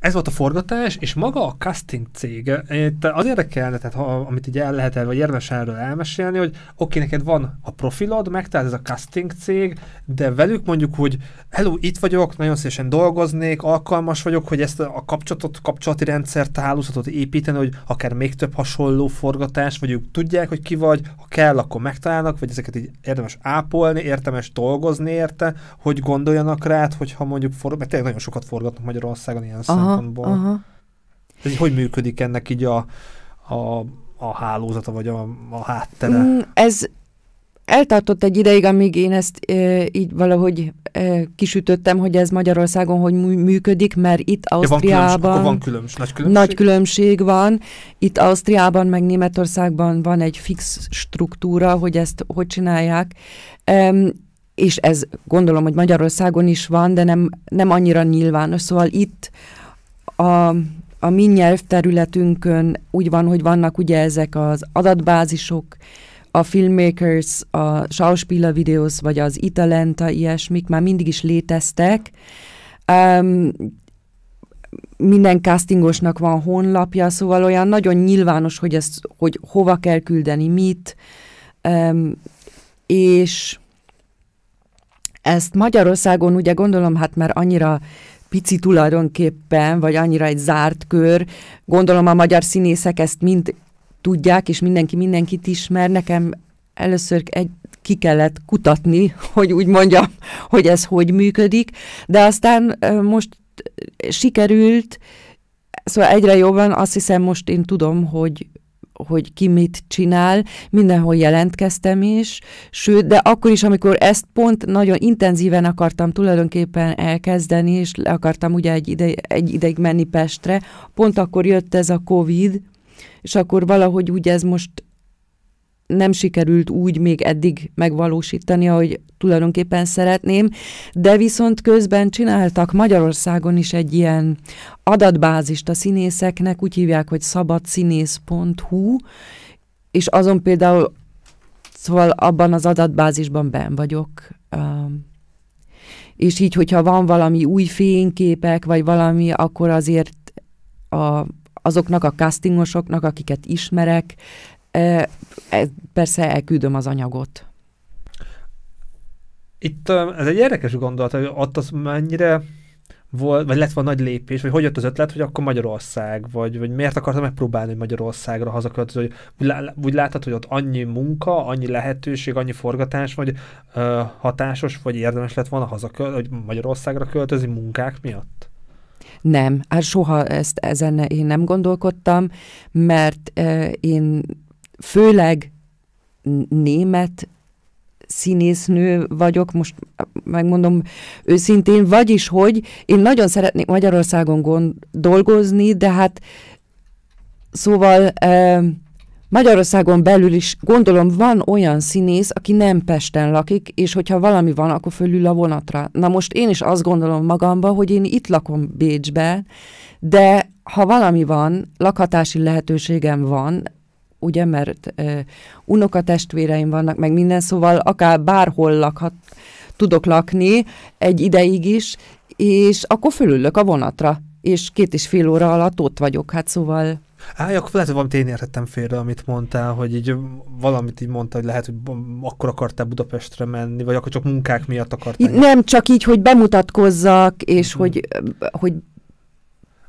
ez volt a forgatás, és maga a casting cég, eh, itt az érdekelne, tehát ha, amit így el lehet, el, vagy érdemes erről elmesélni, hogy oké, okay, neked van a profilod, tehát ez a casting cég, de velük mondjuk, hogy hello, itt vagyok, nagyon szívesen dolgoznék, alkalmas vagyok, hogy ezt a kapcsolatot, kapcsolati rendszert, hálózatot építeni, hogy akár még több hasonló forgatás, vagy ők tudják, hogy ki vagy, ha kell, akkor megtalálnak, vagy ezeket így érdemes ápolni, érdemes dolgozni érte, hogy gondoljanak rá, hogyha mondjuk, for- mert tényleg nagyon sokat forgatnak Magyarországon ilyen Aha szempontból. Aha, Ez így, hogy működik ennek így a, a, a hálózata, vagy a, a háttere? Mm, ez eltartott egy ideig, amíg én ezt e, így valahogy e, kisütöttem, hogy ez Magyarországon hogy működik, mert itt Ausztriában... Ja, van különbség, van különbség, nagy különbség? Nagy különbség van. Itt Ausztriában, meg Németországban van egy fix struktúra, hogy ezt hogy csinálják. E, és ez gondolom, hogy Magyarországon is van, de nem, nem annyira nyilvános. Szóval itt a, a mi nyelvterületünkön úgy van, hogy vannak ugye ezek az adatbázisok, a Filmmakers, a Schauspieler Videos, vagy az Italenta, ilyesmik már mindig is léteztek. Um, minden castingosnak van honlapja, szóval olyan nagyon nyilvános, hogy, ezt, hogy hova kell küldeni, mit, um, és ezt Magyarországon ugye gondolom, hát már annyira pici tulajdonképpen, vagy annyira egy zárt kör. Gondolom a magyar színészek ezt mind tudják, és mindenki mindenkit ismer. Nekem először egy ki kellett kutatni, hogy úgy mondjam, hogy ez hogy működik, de aztán most sikerült, szóval egyre jobban azt hiszem most én tudom, hogy hogy ki mit csinál, mindenhol jelentkeztem is, sőt, de akkor is, amikor ezt pont nagyon intenzíven akartam tulajdonképpen elkezdeni, és le akartam ugye egy, ide, egy ideig menni Pestre, pont akkor jött ez a Covid, és akkor valahogy úgy ez most nem sikerült úgy még eddig megvalósítani, ahogy tulajdonképpen szeretném, de viszont közben csináltak Magyarországon is egy ilyen adatbázist a színészeknek, úgy hívják, hogy szabadszínész.hu, és azon például, szóval abban az adatbázisban ben vagyok, um, és így, hogyha van valami új fényképek, vagy valami, akkor azért a, azoknak a castingosoknak, akiket ismerek, E, persze elküldöm az anyagot. Itt ez egy érdekes gondolat, hogy ott az mennyire volt, vagy lett volna nagy lépés, vagy hogy jött az ötlet, hogy akkor Magyarország, vagy, vagy miért akartam megpróbálni, hogy Magyarországra hazaköltözni, hogy úgy, lá, hogy ott annyi munka, annyi lehetőség, annyi forgatás, vagy ö, hatásos, vagy érdemes lett volna hazaköltözni, hogy Magyarországra költözni munkák miatt? Nem, hát soha ezt, ezen én nem gondolkodtam, mert én főleg német színésznő vagyok, most megmondom őszintén, vagyis hogy én nagyon szeretnék Magyarországon gond, dolgozni, de hát szóval Magyarországon belül is gondolom van olyan színész, aki nem Pesten lakik, és hogyha valami van, akkor fölül a vonatra. Na most én is azt gondolom magamba, hogy én itt lakom Bécsbe, de ha valami van, lakhatási lehetőségem van, ugye, mert e, unokatestvéreim vannak, meg minden, szóval akár bárhol lakhat, tudok lakni egy ideig is, és akkor fölülök a vonatra, és két és fél óra alatt ott vagyok, hát szóval... Á, akkor lehet, hogy valamit én értettem félre, amit mondtál, hogy így valamit így mondta, hogy lehet, hogy akkor akartál Budapestre menni, vagy akkor csak munkák miatt akartál. Nem, csak így, hogy bemutatkozzak, és hmm. hogy, hogy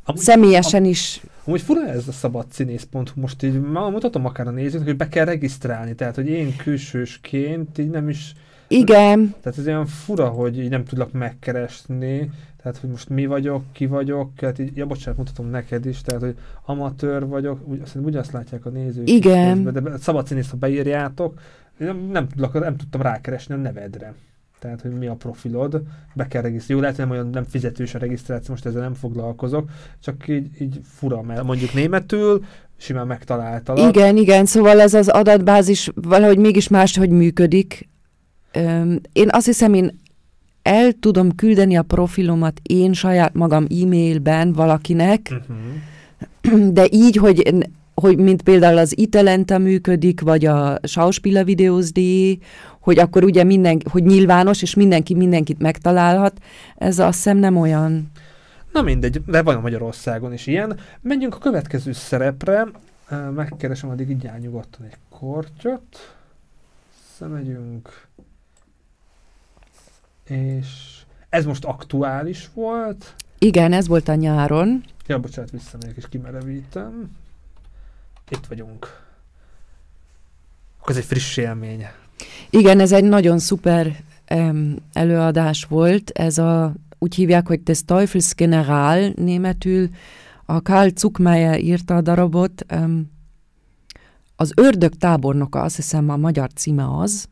Amúgy, személyesen am, is. Amúgy fura ez a szabad színész.hu, most így mutatom akár a nézőknek, hogy be kell regisztrálni, tehát hogy én külsősként így nem is... Igen. Tehát ez olyan fura, hogy így nem tudlak megkeresni, tehát hogy most mi vagyok, ki vagyok, tehát így, ja bocsánat, mutatom neked is, tehát hogy amatőr vagyok, úgy, azt ugyanazt látják a nézők. Igen. Is, de szabad színész, ha beírjátok, nem, nem, tudlak, nem tudtam rákeresni a nevedre tehát hogy mi a profilod, be kell regisztrálni. Jó, lehet, hogy nem olyan nem fizetős a regisztráció, most ezzel nem foglalkozok, csak így, így fura, mert mondjuk németül simán megtaláltalak. Igen, igen, szóval ez az adatbázis valahogy mégis máshogy működik. Öm, én azt hiszem, én el tudom küldeni a profilomat én saját magam e-mailben valakinek, uh-huh. de így, hogy hogy mint például az Italenta működik, vagy a Schauspielervideos.de, hogy akkor ugye minden, hogy nyilvános, és mindenki mindenkit megtalálhat, ez azt hiszem nem olyan. Na mindegy, de van a Magyarországon is ilyen. Menjünk a következő szerepre. Megkeresem addig így nyugodtan egy kortyot. Szemegyünk. És ez most aktuális volt. Igen, ez volt a nyáron. Ja, bocsánat, visszamegyek és kimerevítem. Itt vagyunk. Akkor ez egy friss élmény. Igen, ez egy nagyon szuper um, előadás volt. Ez a, úgy hívják, hogy Des Teufels General németül. A Karl Zuckmeyer írta a darabot. Um, az ördög tábornoka, azt hiszem a magyar címe az.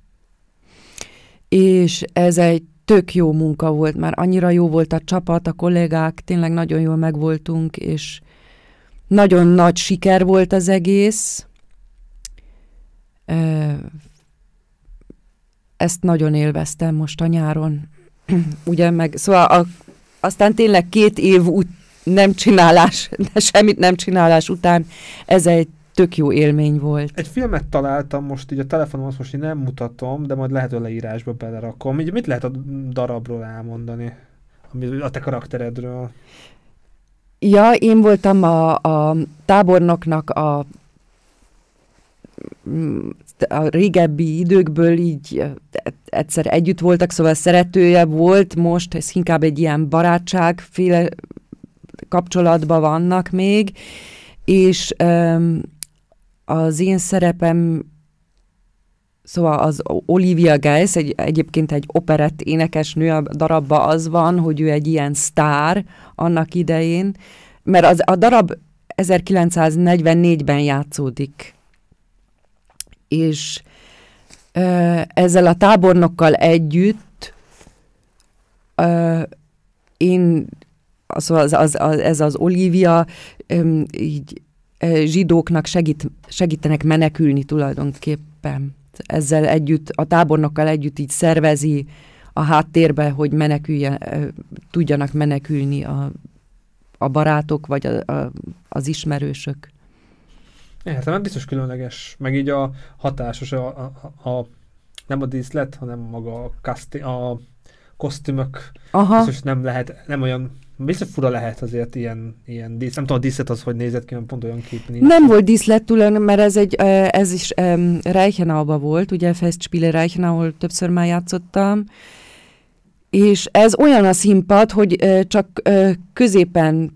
És ez egy tök jó munka volt, már annyira jó volt a csapat, a kollégák, tényleg nagyon jól megvoltunk, és nagyon nagy siker volt az egész ezt nagyon élveztem most a nyáron. Ugye meg, szóval a, aztán tényleg két év út nem csinálás, de semmit nem csinálás után ez egy tök jó élmény volt. Egy filmet találtam most így a telefonon, azt most így nem mutatom, de majd lehet, a leírásba belerakom. Így mit lehet a darabról elmondani? Ami a te karakteredről. Ja, én voltam a, a tábornoknak a mm, a régebbi időkből így e, egyszer együtt voltak, szóval szeretője volt, most ez inkább egy ilyen barátságféle kapcsolatban vannak még, és az én szerepem Szóval az Olivia Geis, egy, egyébként egy operett énekesnő, a darabba az van, hogy ő egy ilyen sztár annak idején, mert az, a darab 1944-ben játszódik és ezzel a tábornokkal együtt én az, az, az, az, ez az Olivia így zsidóknak segít, segítenek menekülni tulajdonképpen. Ezzel együtt, a tábornokkal együtt így szervezi a háttérbe, hogy meneküljen, tudjanak menekülni a, a barátok vagy a, a, az ismerősök. Értem, mert hát biztos különleges, meg így a hatásos, a, a, a nem a díszlet, hanem maga a, kaszti, a kosztümök, Aha. biztos nem lehet, nem olyan Biztos fura lehet azért ilyen, ilyen dísz. Nem tudom, a díszlet az hogy nézett ki, mert pont olyan kép Nem, Nem volt díszlet tulajdon, mert ez, egy, ez is um, ba volt, ugye Festspiele Reichenau, ahol többször már játszottam. És ez olyan a színpad, hogy uh, csak uh, középen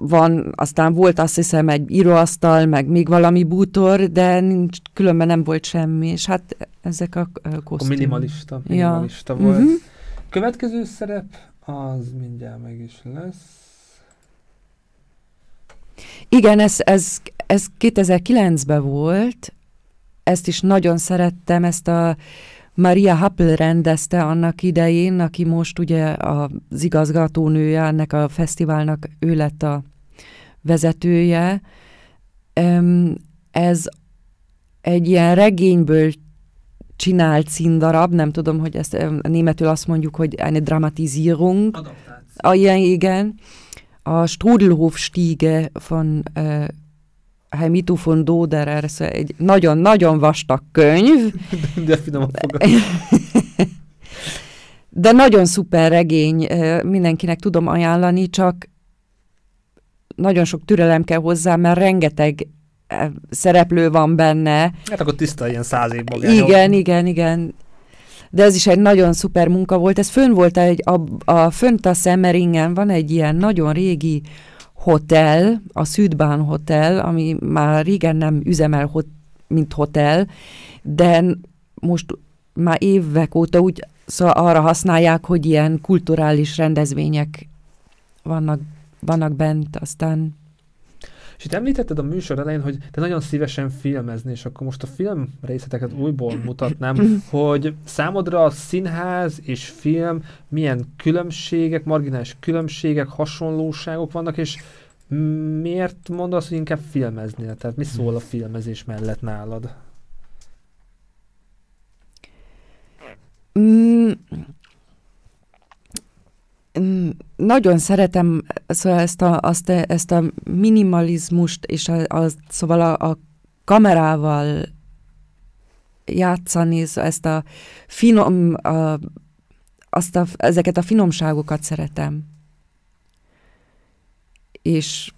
van, aztán volt azt hiszem egy íróasztal, meg még valami bútor, de nincs, különben nem volt semmi, és hát ezek a kosztüm. A minimalista, minimalista ja. Mhm. volt. Uh-huh. Következő szerep, az mindjárt meg is lesz. Igen, ez, ez, ez 2009-ben volt, ezt is nagyon szerettem, ezt a Maria Happel rendezte annak idején, aki most ugye az igazgatónője ennek a fesztiválnak, ő lett a vezetője. Ez egy ilyen regényből csinált színdarab, nem tudom, hogy ezt németül azt mondjuk, hogy eine Dramatisierung. Adaptáció. A, igen, igen. A Strudelhof Stiege von eh, Hemitu von Doderer, egy nagyon-nagyon vastag könyv. De finom a De nagyon szuper regény, mindenkinek tudom ajánlani, csak nagyon sok türelem kell hozzá, mert rengeteg szereplő van benne. Hát akkor tiszta ilyen száz év magány. Igen, igen, igen. De ez is egy nagyon szuper munka volt. Ez fönn volt egy, a, a fönt a Semmeringen van egy ilyen nagyon régi hotel, a Szűdbán Hotel, ami már régen nem üzemel, hot, mint hotel, de most már évek óta úgy szóval arra használják, hogy ilyen kulturális rendezvények vannak, vannak bent, aztán és itt említetted a műsor elején, hogy te nagyon szívesen filmezni, és akkor most a film részleteket újból mutatnám, hogy számodra a színház és film milyen különbségek, marginális különbségek, hasonlóságok vannak, és miért mondasz, hogy inkább filmezni? Tehát mi szól a filmezés mellett nálad? Mm, Mm, nagyon szeretem szóval ezt, a, azt, ezt a minimalizmust, és a, a, szóval a, a kamerával játszani, ezt a finom, a, azt a, ezeket a finomságokat szeretem. És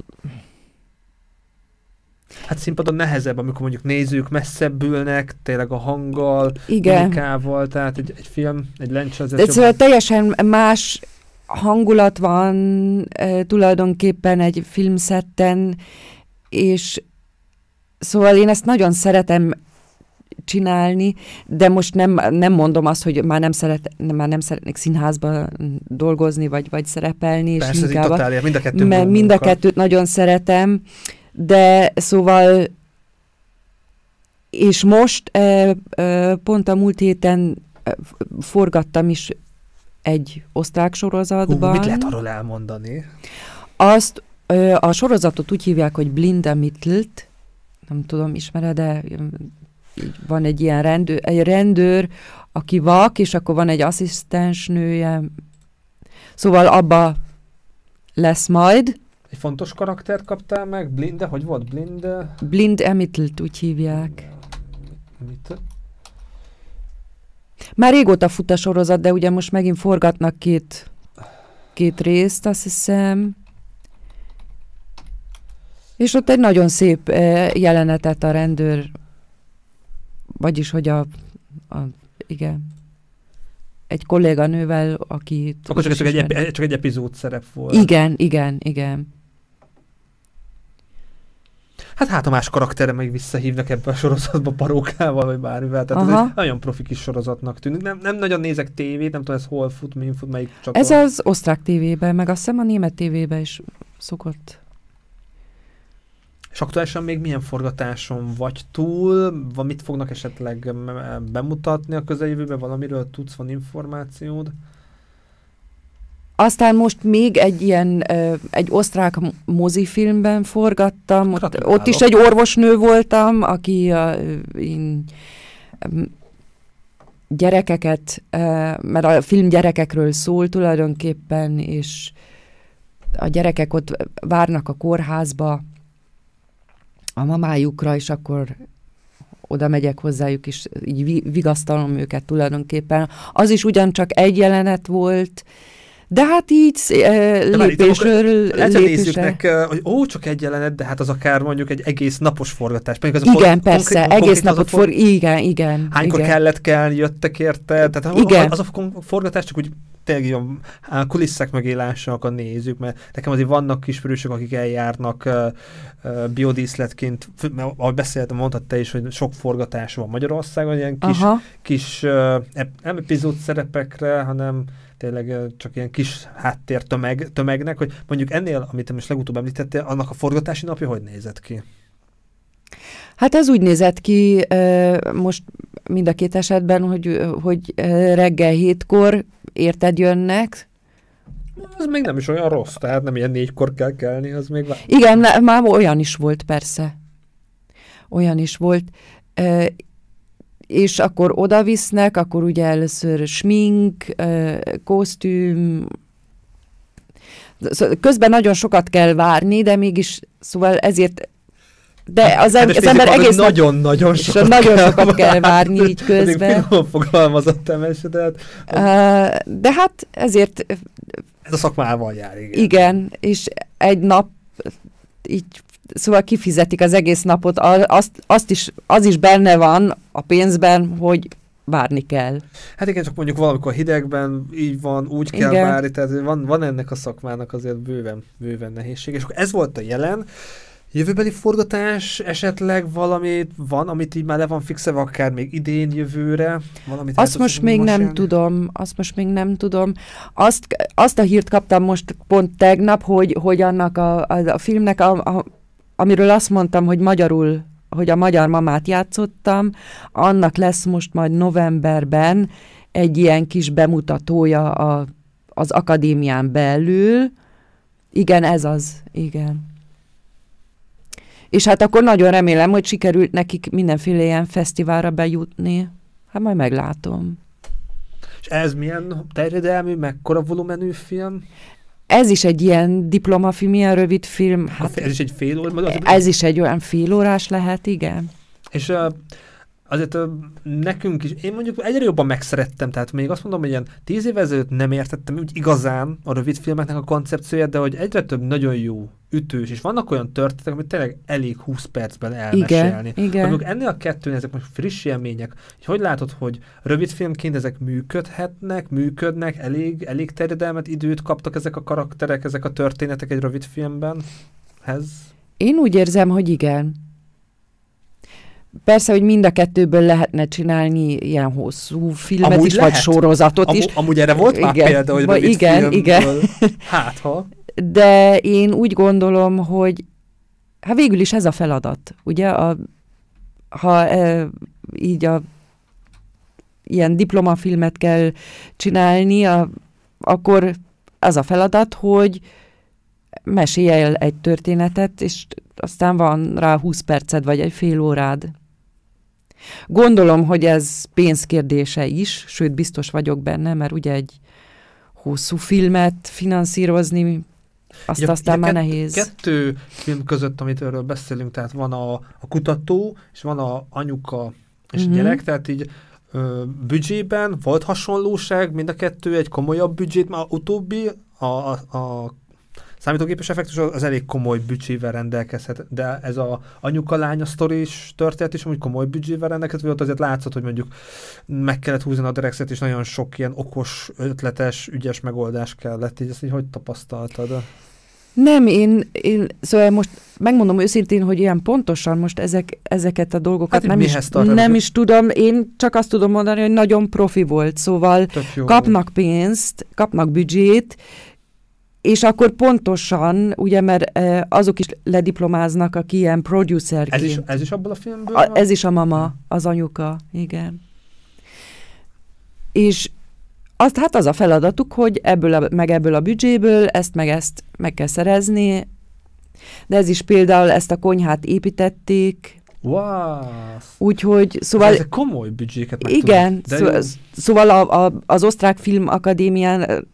Hát színpadon nehezebb, amikor mondjuk nézők messzebb ülnek, tényleg a hanggal, Igen. tehát egy, egy film, egy lencs az... Ez szóval teljesen más hangulat van e, tulajdonképpen egy filmszetten, és szóval én ezt nagyon szeretem csinálni, de most nem, nem mondom azt, hogy már nem, szeret, már nem szeretnék színházban dolgozni, vagy, vagy szerepelni. Persze, és inkább, totál, mind a kettőt. Mert mind a kettőt nagyon szeretem, de szóval és most pont a múlt héten forgattam is egy osztrák sorozatban. Hú, mit lehet arról elmondani? Azt ö, a sorozatot úgy hívják, hogy Mittelt, nem tudom, ismered de van egy ilyen rendőr, egy rendőr, aki vak, és akkor van egy nője. szóval abba lesz majd. Egy fontos karaktert kaptál meg? Blinde? Hogy volt Blinde? Blind Emittelt úgy hívják. Emittelt? Már régóta fut a sorozat, de ugye most megint forgatnak két, két részt, azt hiszem. És ott egy nagyon szép eh, jelenetet a rendőr, vagyis hogy a, a igen, egy kolléganővel, aki... Akkor csak, csak, egy, csak egy epizód szerep volt. Igen, igen, igen hát hát a más karakterre meg visszahívnak ebbe a sorozatba parókával, vagy bármivel. Tehát Aha. ez egy nagyon profi kis sorozatnak tűnik. Nem, nem nagyon nézek tévét, nem tudom, ez hol fut, mi fut, melyik csak. Ez az osztrák tévében, meg azt hiszem a német tévében is szokott és aktuálisan még milyen forgatáson vagy túl? Van, mit fognak esetleg bemutatni a közeljövőben? Valamiről tudsz, van információd? Aztán most még egy ilyen, egy osztrák mozifilmben forgattam, ott, ott is egy orvosnő voltam, aki a, én, gyerekeket, mert a film gyerekekről szól tulajdonképpen, és a gyerekek ott várnak a kórházba a mamájukra, és akkor oda megyek hozzájuk, és így vigasztalom őket tulajdonképpen. Az is ugyancsak egy jelenet volt, de hát így e, lépésről de várj, lépésre. hogy ó, csak egy jelenet, de hát az akár mondjuk egy egész napos forgatás. Mondjuk az igen, a persze, konkrét, egész napot for... igen, igen. Hánykor igen. kellett kell, jöttek érte, tehát igen. az a forgatás csak úgy tényleg ilyen kulisszák mögé a nézők, mert nekem azért vannak kisfőrösök, akik eljárnak uh, uh, biodíszletként, mert ahogy beszéltem, mondtad te is, hogy sok forgatás van Magyarországon, ilyen kis, kis uh, nem epizód szerepekre, hanem tényleg csak ilyen kis háttér tömeg, tömegnek, hogy mondjuk ennél, amit most legutóbb említettél, annak a forgatási napja hogy nézett ki? Hát ez úgy nézett ki most mind a két esetben, hogy, hogy reggel hétkor érted jönnek, ez még nem is olyan rossz, tehát nem ilyen négykor kell kelni, az még... Igen, már olyan is volt persze. Olyan is volt és akkor oda visznek, akkor ugye először smink, kosztüm, közben nagyon sokat kell várni, de mégis, szóval ezért de az, hát az hát ember egész nagyon-nagyon sokat, nagyon kell sokat kell várni így közben. Azért fogalmazott ezt, de hát... Uh, de hát ezért... Ez a szakmával jár, igen. Igen, és egy nap így szóval kifizetik az egész napot, azt, azt is, az is benne van a pénzben, hogy várni kell. Hát igen, csak mondjuk valamikor hidegben így van, úgy igen. kell várni, tehát van, van ennek a szakmának azért bőven, bőven nehézség. És akkor ez volt a jelen. Jövőbeli forgatás esetleg valamit van, amit így már le van fixelve, akár még idén, jövőre? Valamit azt most még nem tudom, azt most még nem tudom. Azt, azt a hírt kaptam most pont tegnap, hogy, hogy annak a, a, a filmnek a, a amiről azt mondtam, hogy magyarul hogy a magyar mamát játszottam, annak lesz most majd novemberben egy ilyen kis bemutatója a, az akadémián belül. Igen, ez az, igen. És hát akkor nagyon remélem, hogy sikerült nekik mindenféle ilyen fesztiválra bejutni. Hát majd meglátom. És ez milyen terjedelmű, mekkora volumenű film? ez is egy ilyen diplomafilm, ilyen rövid film. Hát, hát ez is egy fél óra? Ez is egy olyan félórás lehet, igen. És uh, azért nekünk is, én mondjuk egyre jobban megszerettem, tehát még azt mondom, hogy ilyen tíz évvel ezelőtt nem értettem úgy igazán a rövid filmeknek a koncepcióját, de hogy egyre több nagyon jó ütős, és vannak olyan történetek, amit tényleg elég 20 percben elmesélni. Igen, igen. Mondjuk ennél a kettőn ezek most friss élmények, és hogy látod, hogy rövid filmként ezek működhetnek, működnek, elég, elég terjedelmet, időt kaptak ezek a karakterek, ezek a történetek egy rövid filmben? Ez? Én úgy érzem, hogy igen. Persze, hogy mind a kettőből lehetne csinálni ilyen hosszú filmet amúgy is, lehet. vagy sorozatot Amu, is. Amúgy erre volt már példa, hogy vagy igen, igen. Hát, ha. De én úgy gondolom, hogy hát végül is ez a feladat, ugye? A, ha e, így a ilyen diplomafilmet kell csinálni, a, akkor az a feladat, hogy mesélj el egy történetet, és aztán van rá 20 perced, vagy egy fél órád. Gondolom, hogy ez pénzkérdése is, sőt biztos vagyok benne, mert ugye egy hosszú filmet finanszírozni, azt ja, aztán ja, már nehéz. Kettő film között, amit erről beszélünk, tehát van a, a kutató, és van a anyuka és mm-hmm. gyerek, tehát így ö, büdzsében volt hasonlóság, mind a kettő egy komolyabb büdzsét, már utóbbi a, a, a számítógépes effektus az elég komoly büdzsével rendelkezhet, de ez a anyuka lánya sztori is történt is, amúgy komoly büdzsével rendelkezhet, vagy ott azért látszott, hogy mondjuk meg kellett húzni a derexet, és nagyon sok ilyen okos, ötletes, ügyes megoldás kellett, így ezt így hogy tapasztaltad? Nem, én, én szóval most megmondom őszintén, hogy ilyen pontosan most ezek, ezeket a dolgokat hát nem, is, nem is tudom. Én csak azt tudom mondani, hogy nagyon profi volt, szóval kapnak pénzt, kapnak büdzsét, és akkor pontosan, ugye, mert e, azok is lediplomáznak, aki ilyen producerként. Ez is, ez is abból a filmből? A, ez is a mama, az anyuka, igen. És azt hát az a feladatuk, hogy ebből a, meg ebből a büdzséből ezt meg ezt meg kell szerezni, de ez is például ezt a konyhát építették. Wow! Úgyhogy, szóval... ez komoly büdzséket meg Igen, tudom, szó, szóval a, a, az Osztrák Film Akadémián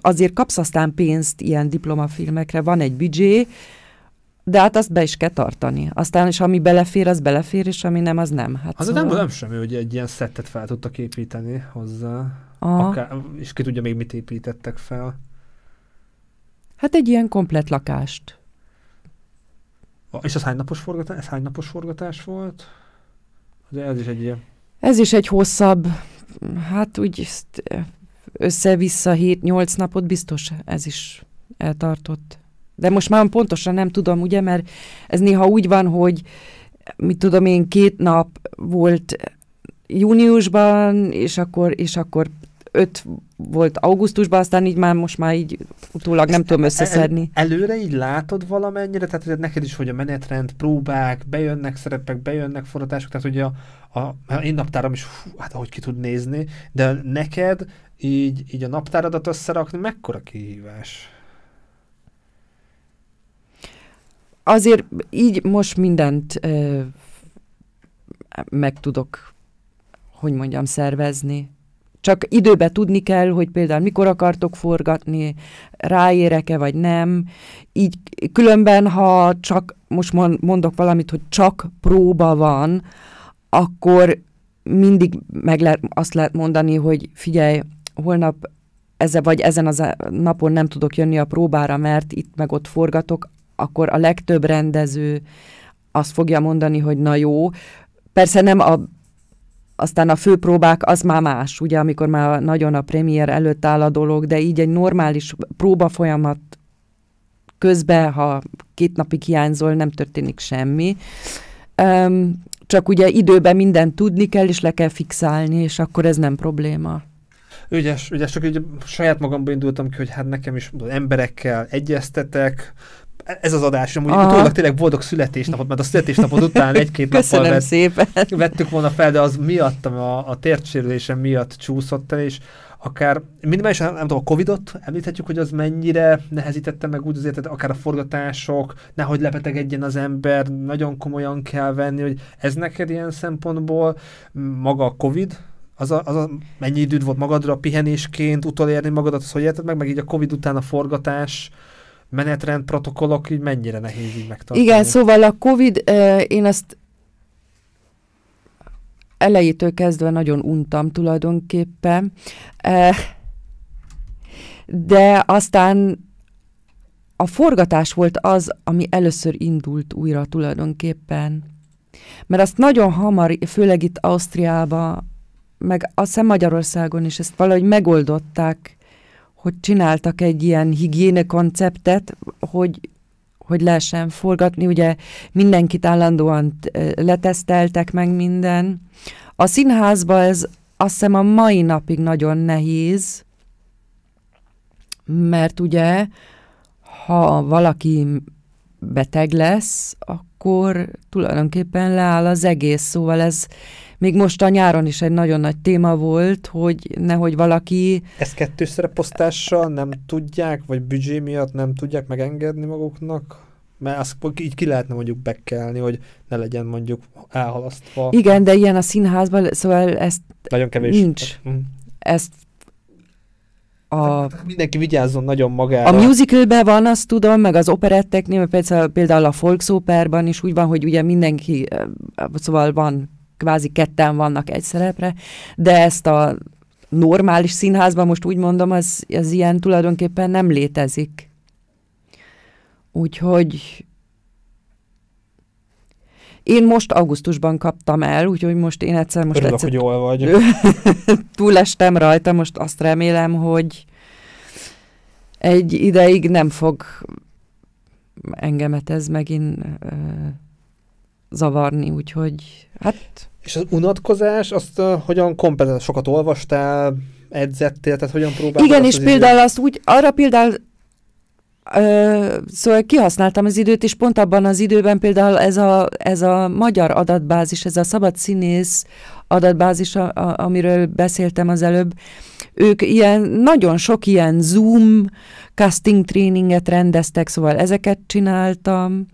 azért kapsz aztán pénzt ilyen diplomafilmekre, van egy büdzsé, de hát azt be is kell tartani. Aztán is, ami belefér, az belefér, és ami nem, az nem. Hát az szóval... nem, nem semmi, hogy egy ilyen szettet fel tudtak építeni hozzá. Akár, és ki tudja még mit építettek fel. Hát egy ilyen komplet lakást. És az hány napos forgatás, ez hány napos forgatás volt? De ez is egy ilyen... Ez is egy hosszabb, hát úgy össze-vissza 7-8 napot biztos ez is eltartott. De most már pontosan nem tudom, ugye, mert ez néha úgy van, hogy mit tudom én, két nap volt júniusban, és akkor, és akkor öt volt augusztusban, aztán így már most már így utólag nem Ezt tudom e- e- összeszedni. El, előre így látod valamennyire? Tehát hogy neked is, hogy a menetrend, próbák, bejönnek szerepek, bejönnek forratások, tehát ugye a, a én naptáram is, hú, hát ahogy ki tud nézni, de neked így, így a naptáradat összerakni, mekkora kihívás? Azért így most mindent ö, meg tudok, hogy mondjam, szervezni csak időbe tudni kell, hogy például mikor akartok forgatni, ráérek-e vagy nem. Így különben, ha csak, most mondok valamit, hogy csak próba van, akkor mindig meg lehet, azt lehet mondani, hogy figyelj, holnap eze, vagy ezen az napon nem tudok jönni a próbára, mert itt meg ott forgatok, akkor a legtöbb rendező azt fogja mondani, hogy na jó, persze nem a aztán a főpróbák az már más, ugye, amikor már nagyon a premier előtt áll a dolog, de így egy normális próba folyamat közben, ha két napig hiányzol, nem történik semmi. Um, csak ugye időben mindent tudni kell, és le kell fixálni, és akkor ez nem probléma. Ügyes, ügyes, csak így saját magamból indultam ki, hogy hát nekem is emberekkel egyeztetek, ez az adás, amúgy Aha. utólag tényleg boldog születésnapot, mert a születésnapod után egy-két nappal vett, szépen. vettük volna fel, de az miattam, a, a tércsérülésem miatt csúszott el, és akár minimálisan, nem tudom, a Covid-ot említhetjük, hogy az mennyire nehezítette meg úgy azért, akár a forgatások, nehogy lepetegedjen az ember, nagyon komolyan kell venni, hogy ez neked ilyen szempontból maga a Covid, az a, az a mennyi időd volt magadra pihenésként, utolérni magadat, az hogy érted meg, meg így a Covid után a forgatás, menetrend, protokollok, így mennyire nehéz így megtartani. Igen, szóval a Covid, én azt elejétől kezdve nagyon untam tulajdonképpen, de aztán a forgatás volt az, ami először indult újra tulajdonképpen. Mert azt nagyon hamar, főleg itt Ausztriában, meg azt hiszem Magyarországon is ezt valahogy megoldották, hogy csináltak egy ilyen higiéne konceptet, hogy hogy lehessen forgatni, ugye mindenkit állandóan eh, leteszteltek meg minden. A színházba ez azt hiszem a mai napig nagyon nehéz, mert ugye, ha valaki beteg lesz, akkor tulajdonképpen leáll az egész, szóval ez, még most a nyáron is egy nagyon nagy téma volt, hogy nehogy valaki... Ezt kettős szereposztással nem tudják, vagy büdzsé miatt nem tudják megengedni maguknak? Mert azt így ki lehetne mondjuk bekelni, hogy ne legyen mondjuk elhalasztva. Igen, de ilyen a színházban, szóval ezt nagyon kevés. nincs. Mm. Ezt a... Hát, hát mindenki vigyázzon nagyon magára. A musicalben van, azt tudom, meg az operetteknél, például, például a Volksoperban is úgy van, hogy ugye mindenki, szóval van kvázi ketten vannak egy szerepre, de ezt a normális színházban, most úgy mondom, az, az ilyen tulajdonképpen nem létezik. Úgyhogy én most augusztusban kaptam el, úgyhogy most én egyszer most Örülök, egyszer... hogy jól vagy. túlestem rajta, most azt remélem, hogy egy ideig nem fog engemet ez megint ö, zavarni, úgyhogy hát... És az unatkozás, azt uh, hogyan kompenzál? Sokat olvastál, edzettél, tehát hogyan próbáltál? Igen, és az például időt? azt úgy, arra például Ö, szóval kihasználtam az időt, és pont abban az időben például ez a, ez a magyar adatbázis, ez a szabad színész adatbázis, a, a, amiről beszéltem az előbb, ők ilyen, nagyon sok ilyen Zoom casting tréninget rendeztek, szóval ezeket csináltam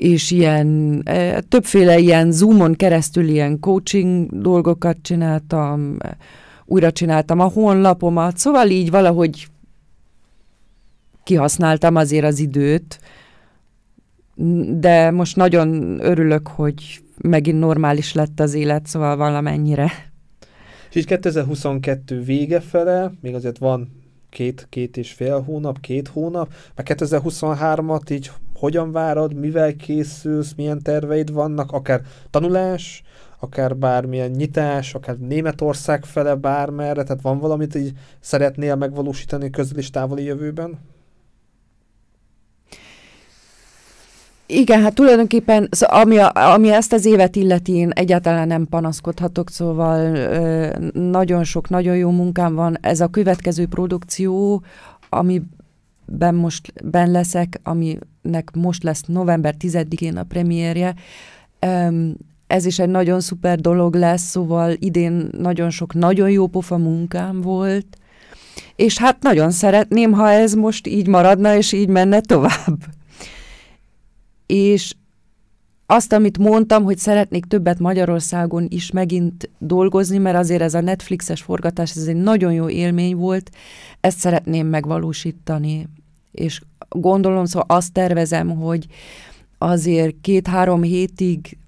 és ilyen, e, többféle ilyen Zoomon keresztül ilyen coaching dolgokat csináltam, e, újra csináltam a honlapomat, szóval így valahogy kihasználtam azért az időt, de most nagyon örülök, hogy megint normális lett az élet, szóval valamennyire. És így 2022 vége fele, még azért van két, két és fél hónap, két hónap, mert 2023-at így hogyan várod, mivel készülsz, milyen terveid vannak, akár tanulás, akár bármilyen nyitás, akár Németország fele, bármerre, tehát van valamit így szeretnél megvalósítani közel és távoli jövőben? Igen, hát tulajdonképpen ami, a, ami ezt az évet illeti, én egyáltalán nem panaszkodhatok, szóval nagyon sok, nagyon jó munkám van. Ez a következő produkció, ami ben most ben leszek, aminek most lesz november 10-én a premierje. Ez is egy nagyon szuper dolog lesz, szóval idén nagyon sok nagyon jó pofa munkám volt, és hát nagyon szeretném, ha ez most így maradna, és így menne tovább. És azt, amit mondtam, hogy szeretnék többet Magyarországon is megint dolgozni, mert azért ez a Netflixes forgatás, ez egy nagyon jó élmény volt, ezt szeretném megvalósítani. És gondolom, szóval azt tervezem, hogy azért két-három hétig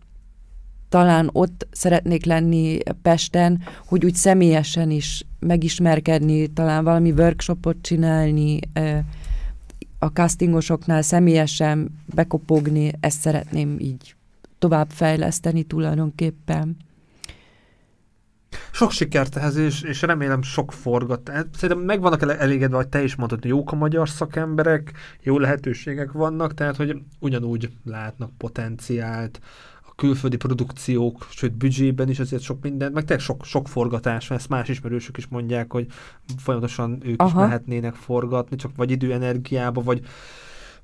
talán ott szeretnék lenni Pesten, hogy úgy személyesen is megismerkedni, talán valami workshopot csinálni, a castingosoknál személyesen bekopogni, ezt szeretném így továbbfejleszteni tulajdonképpen. Sok sikert ehhez, és, és remélem sok forgat. E, szerintem meg vannak elégedve, vagy te is mondtad, hogy jók a magyar szakemberek, jó lehetőségek vannak, tehát hogy ugyanúgy látnak potenciált, a külföldi produkciók, sőt büdzsében is azért sok minden, meg tényleg sok, sok forgatás, ezt más ismerősök is mondják, hogy folyamatosan ők Aha. is mehetnének forgatni, csak vagy időenergiába, vagy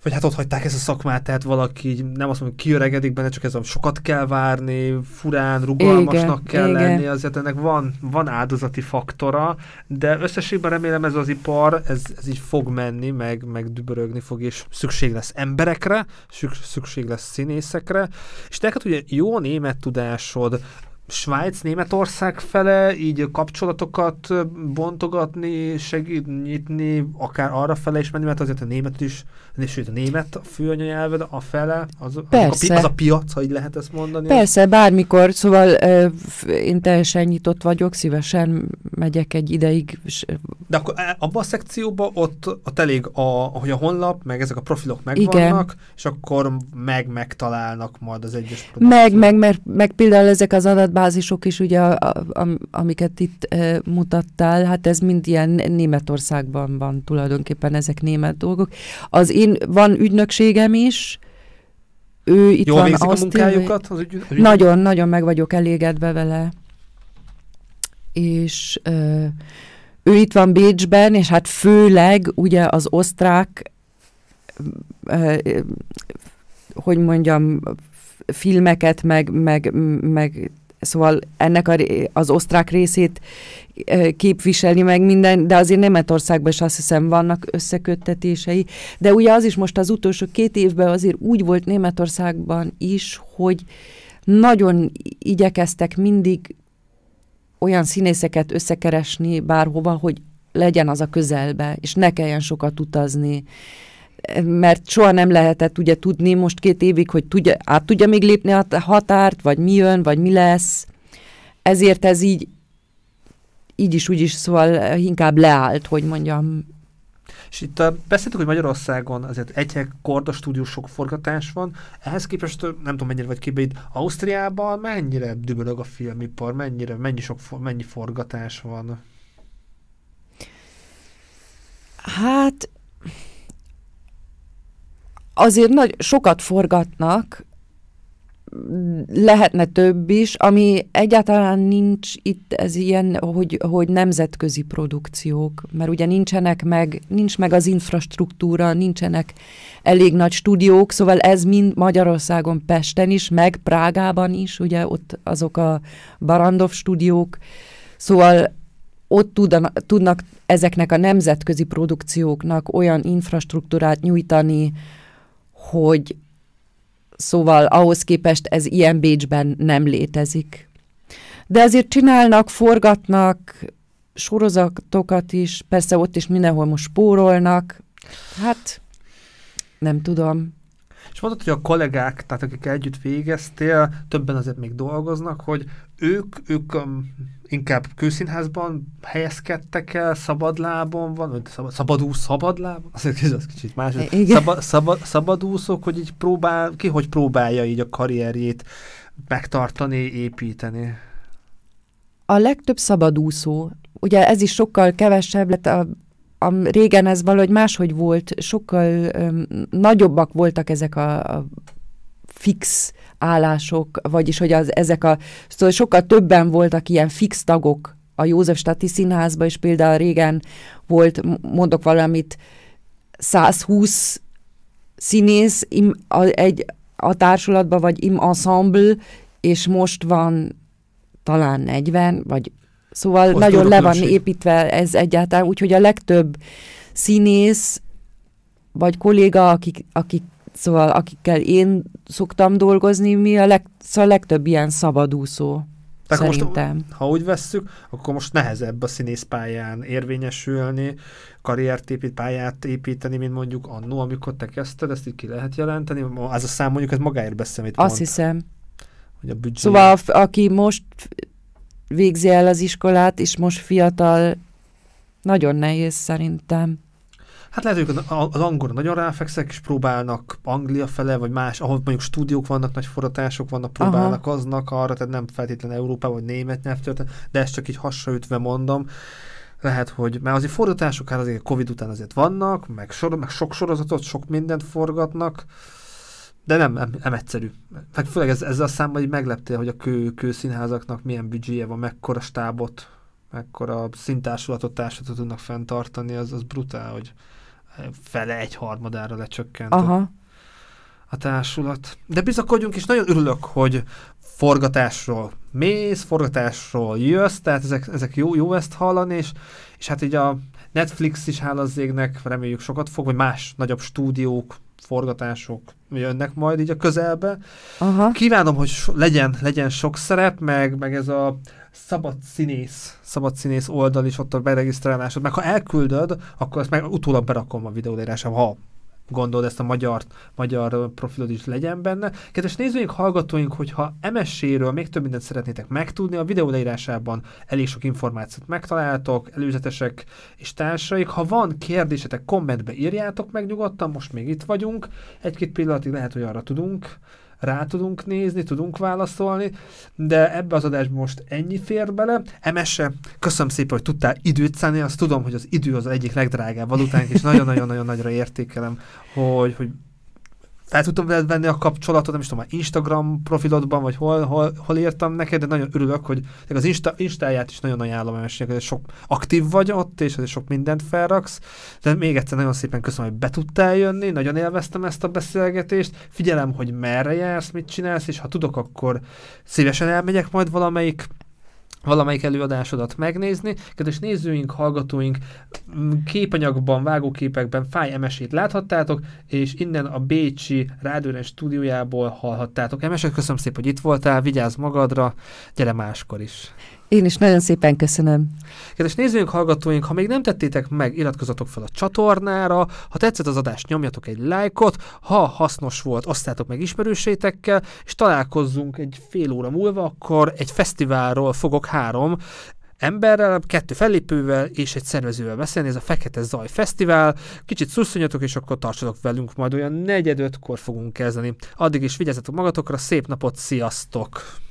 vagy hát ott hagyták ezt a szakmát, tehát valaki így, nem azt mondom, kiöregedik benne, csak ez a sokat kell várni, furán, rugalmasnak igen, kell igen. lenni, azért ennek van, van áldozati faktora, de összességben remélem ez az ipar, ez, ez így fog menni, meg, meg dübörögni fog, és szükség lesz emberekre, szükség lesz színészekre, és neked ugye jó német tudásod, Svájc, Németország fele, így kapcsolatokat bontogatni, segít nyitni, akár arra fele is menni, mert azért a német is, és a német a de a fele, az, Persze. az, a, az a piac, ha így lehet ezt mondani. Persze, bármikor, szóval ö, én teljesen nyitott vagyok, szívesen megyek egy ideig. És... De akkor e, abban a szekcióban ott, ott elég, a, hogy a honlap, meg ezek a profilok megvannak, Igen. és akkor meg megtalálnak majd az egyes produkciót. Meg, meg, meg, meg például ezek az adatban bázisok is, ugye, a, a, amiket itt e, mutattál, hát ez mind ilyen Németországban van tulajdonképpen ezek német dolgok. Az én, van ügynökségem is, ő itt Jól van végzik a munkájukat? Az ügy, az ügy... Nagyon, nagyon meg vagyok elégedve vele. És e, ő itt van Bécsben, és hát főleg ugye az osztrák e, e hogy mondjam, filmeket, meg, meg, meg Szóval ennek a, az osztrák részét képviselni meg minden, de azért Németországban is azt hiszem vannak összeköttetései. De ugye az is most az utolsó két évben azért úgy volt Németországban is, hogy nagyon igyekeztek mindig olyan színészeket összekeresni bárhova, hogy legyen az a közelbe, és ne kelljen sokat utazni mert soha nem lehetett ugye tudni most két évig, hogy tudja, át tudja még lépni a határt, vagy mi jön, vagy mi lesz. Ezért ez így, így is, úgy is, szóval eh, inkább leállt, hogy mondjam. És itt eh, beszéltük, hogy Magyarországon azért egyek korda stúdiósok sok forgatás van, ehhez képest eh, nem tudom mennyire vagy képbe itt Ausztriában mennyire dübölög a filmipar, mennyire, mennyi, sok, mennyi forgatás van? Hát azért nagy, sokat forgatnak, lehetne több is, ami egyáltalán nincs itt, ez ilyen, hogy, hogy nemzetközi produkciók, mert ugye nincsenek meg, nincs meg az infrastruktúra, nincsenek elég nagy stúdiók, szóval ez mind Magyarországon, Pesten is, meg Prágában is, ugye ott azok a Barandov stúdiók, szóval ott tudna, tudnak ezeknek a nemzetközi produkcióknak olyan infrastruktúrát nyújtani, hogy szóval ahhoz képest ez ilyen Bécsben nem létezik. De azért csinálnak, forgatnak sorozatokat is, persze ott is mindenhol most spórolnak. Hát nem tudom. És mondod, hogy a kollégák, tehát akik együtt végeztél, többen azért még dolgoznak, hogy ők, ők inkább kőszínházban helyezkedtek el, szabadlábon van, vagy szabad, szabadúsz, szabadlábon? Ez az kicsit más. Szabad, szaba, hogy így próbál, ki hogy próbálja így a karrierjét megtartani, építeni? A legtöbb szabadúszó. Ugye ez is sokkal kevesebb lett a a, régen ez valahogy máshogy volt, sokkal öm, nagyobbak voltak ezek a, a fix állások, vagyis hogy az, ezek a, szóval sokkal többen voltak ilyen fix tagok a József Stati Színházban, és például régen volt, mondok valamit, 120 színész im, a, egy, a társulatban, vagy im ensemble, és most van talán 40, vagy szóval Azt nagyon le van építve ez egyáltalán, úgyhogy a legtöbb színész vagy kolléga, akik, akik Szóval akikkel én szoktam dolgozni, mi a leg, szóval a legtöbb ilyen szabadúszó. Tehát szerintem. Most, ha úgy vesszük, akkor most nehezebb a színészpályán érvényesülni, karriert épít, pályát építeni, mint mondjuk annó, amikor te kezdted, ezt így ki lehet jelenteni. Az a szám mondjuk, ez magáért beszél, Azt mond, hiszem. Hogy a büdzsé... Szóval aki most végzi el az iskolát, és most fiatal, nagyon nehéz szerintem. Hát lehet, hogy az angol nagyon ráfekszek, és próbálnak Anglia fele, vagy más, ahol mondjuk stúdiók vannak, nagy forratások vannak, próbálnak Aha. aznak arra, tehát nem feltétlenül Európa vagy német nyelvtörténet, de ezt csak így hasraütve mondom lehet, hogy mert azért fordítások hát azért Covid után azért vannak, meg, sor, meg sok sorozatot, sok mindent forgatnak, de nem, nem, nem egyszerű. Meg főleg ez, ezzel a számmal így megleptél, hogy a kő, kőszínházaknak milyen büdzséje van, mekkora stábot, mekkora szintársulatot, társadalmat tudnak fenntartani, az, az brutál, hogy fele, egy harmadára lecsökkent Aha. A, társulat. De bizakodjunk, és nagyon örülök, hogy forgatásról mész, forgatásról jössz, tehát ezek, ezek jó, jó ezt hallani, és, és hát így a Netflix is hál' az égnek, reméljük sokat fog, vagy más nagyobb stúdiók, forgatások jönnek majd így a közelbe. Aha. Kívánom, hogy so, legyen, legyen sok szerep, meg, meg ez a szabad színész, szabad színész oldal is ott a beregisztrálásod, meg ha elküldöd, akkor ezt meg utólag berakom a videóleírásra, ha gondolod ezt a magyar, magyar profilod is legyen benne. Kedves nézőink, hallgatóink, hogyha MSC-ről még több mindent szeretnétek megtudni, a videó leírásában elég sok információt megtaláltok, előzetesek és társaik. Ha van kérdésetek, kommentbe írjátok meg nyugodtan, most még itt vagyunk. Egy-két pillanatig lehet, hogy arra tudunk rá tudunk nézni, tudunk válaszolni, de ebbe az adásba most ennyi fér bele. Emese, köszönöm szépen, hogy tudtál időt szállni, azt tudom, hogy az idő az egyik legdrágább valutánk, és nagyon-nagyon-nagyon nagyra értékelem, hogy, hogy fel tudtam veled venni a kapcsolatot, nem is tudom, Instagram profilodban, vagy hol, hol, hol írtam neked, de nagyon örülök, hogy az Insta, Instáját is nagyon ajánlom mert hogy sok aktív vagy ott, és sok mindent felraksz, de még egyszer nagyon szépen köszönöm, hogy be tudtál jönni, nagyon élveztem ezt a beszélgetést, figyelem, hogy merre jársz, mit csinálsz, és ha tudok, akkor szívesen elmegyek majd valamelyik valamelyik előadásodat megnézni. Kedves nézőink, hallgatóink, képanyagban, vágóképekben Fáj Emesét láthattátok, és innen a Bécsi Rádióren stúdiójából hallhattátok. Emese, köszönöm szépen, hogy itt voltál, vigyázz magadra, gyere máskor is. Én is nagyon szépen köszönöm. Kedves nézőink, hallgatóink, ha még nem tettétek meg, iratkozatok fel a csatornára, ha tetszett az adás, nyomjatok egy lájkot, ha hasznos volt, osztátok meg ismerősétekkel, és találkozzunk egy fél óra múlva, akkor egy fesztiválról fogok három emberrel, kettő fellépővel és egy szervezővel beszélni, ez a Fekete Zaj Fesztivál. Kicsit szusszonyatok, és akkor tartsatok velünk, majd olyan negyed kor fogunk kezdeni. Addig is vigyázzatok magatokra, szép napot, sziasztok!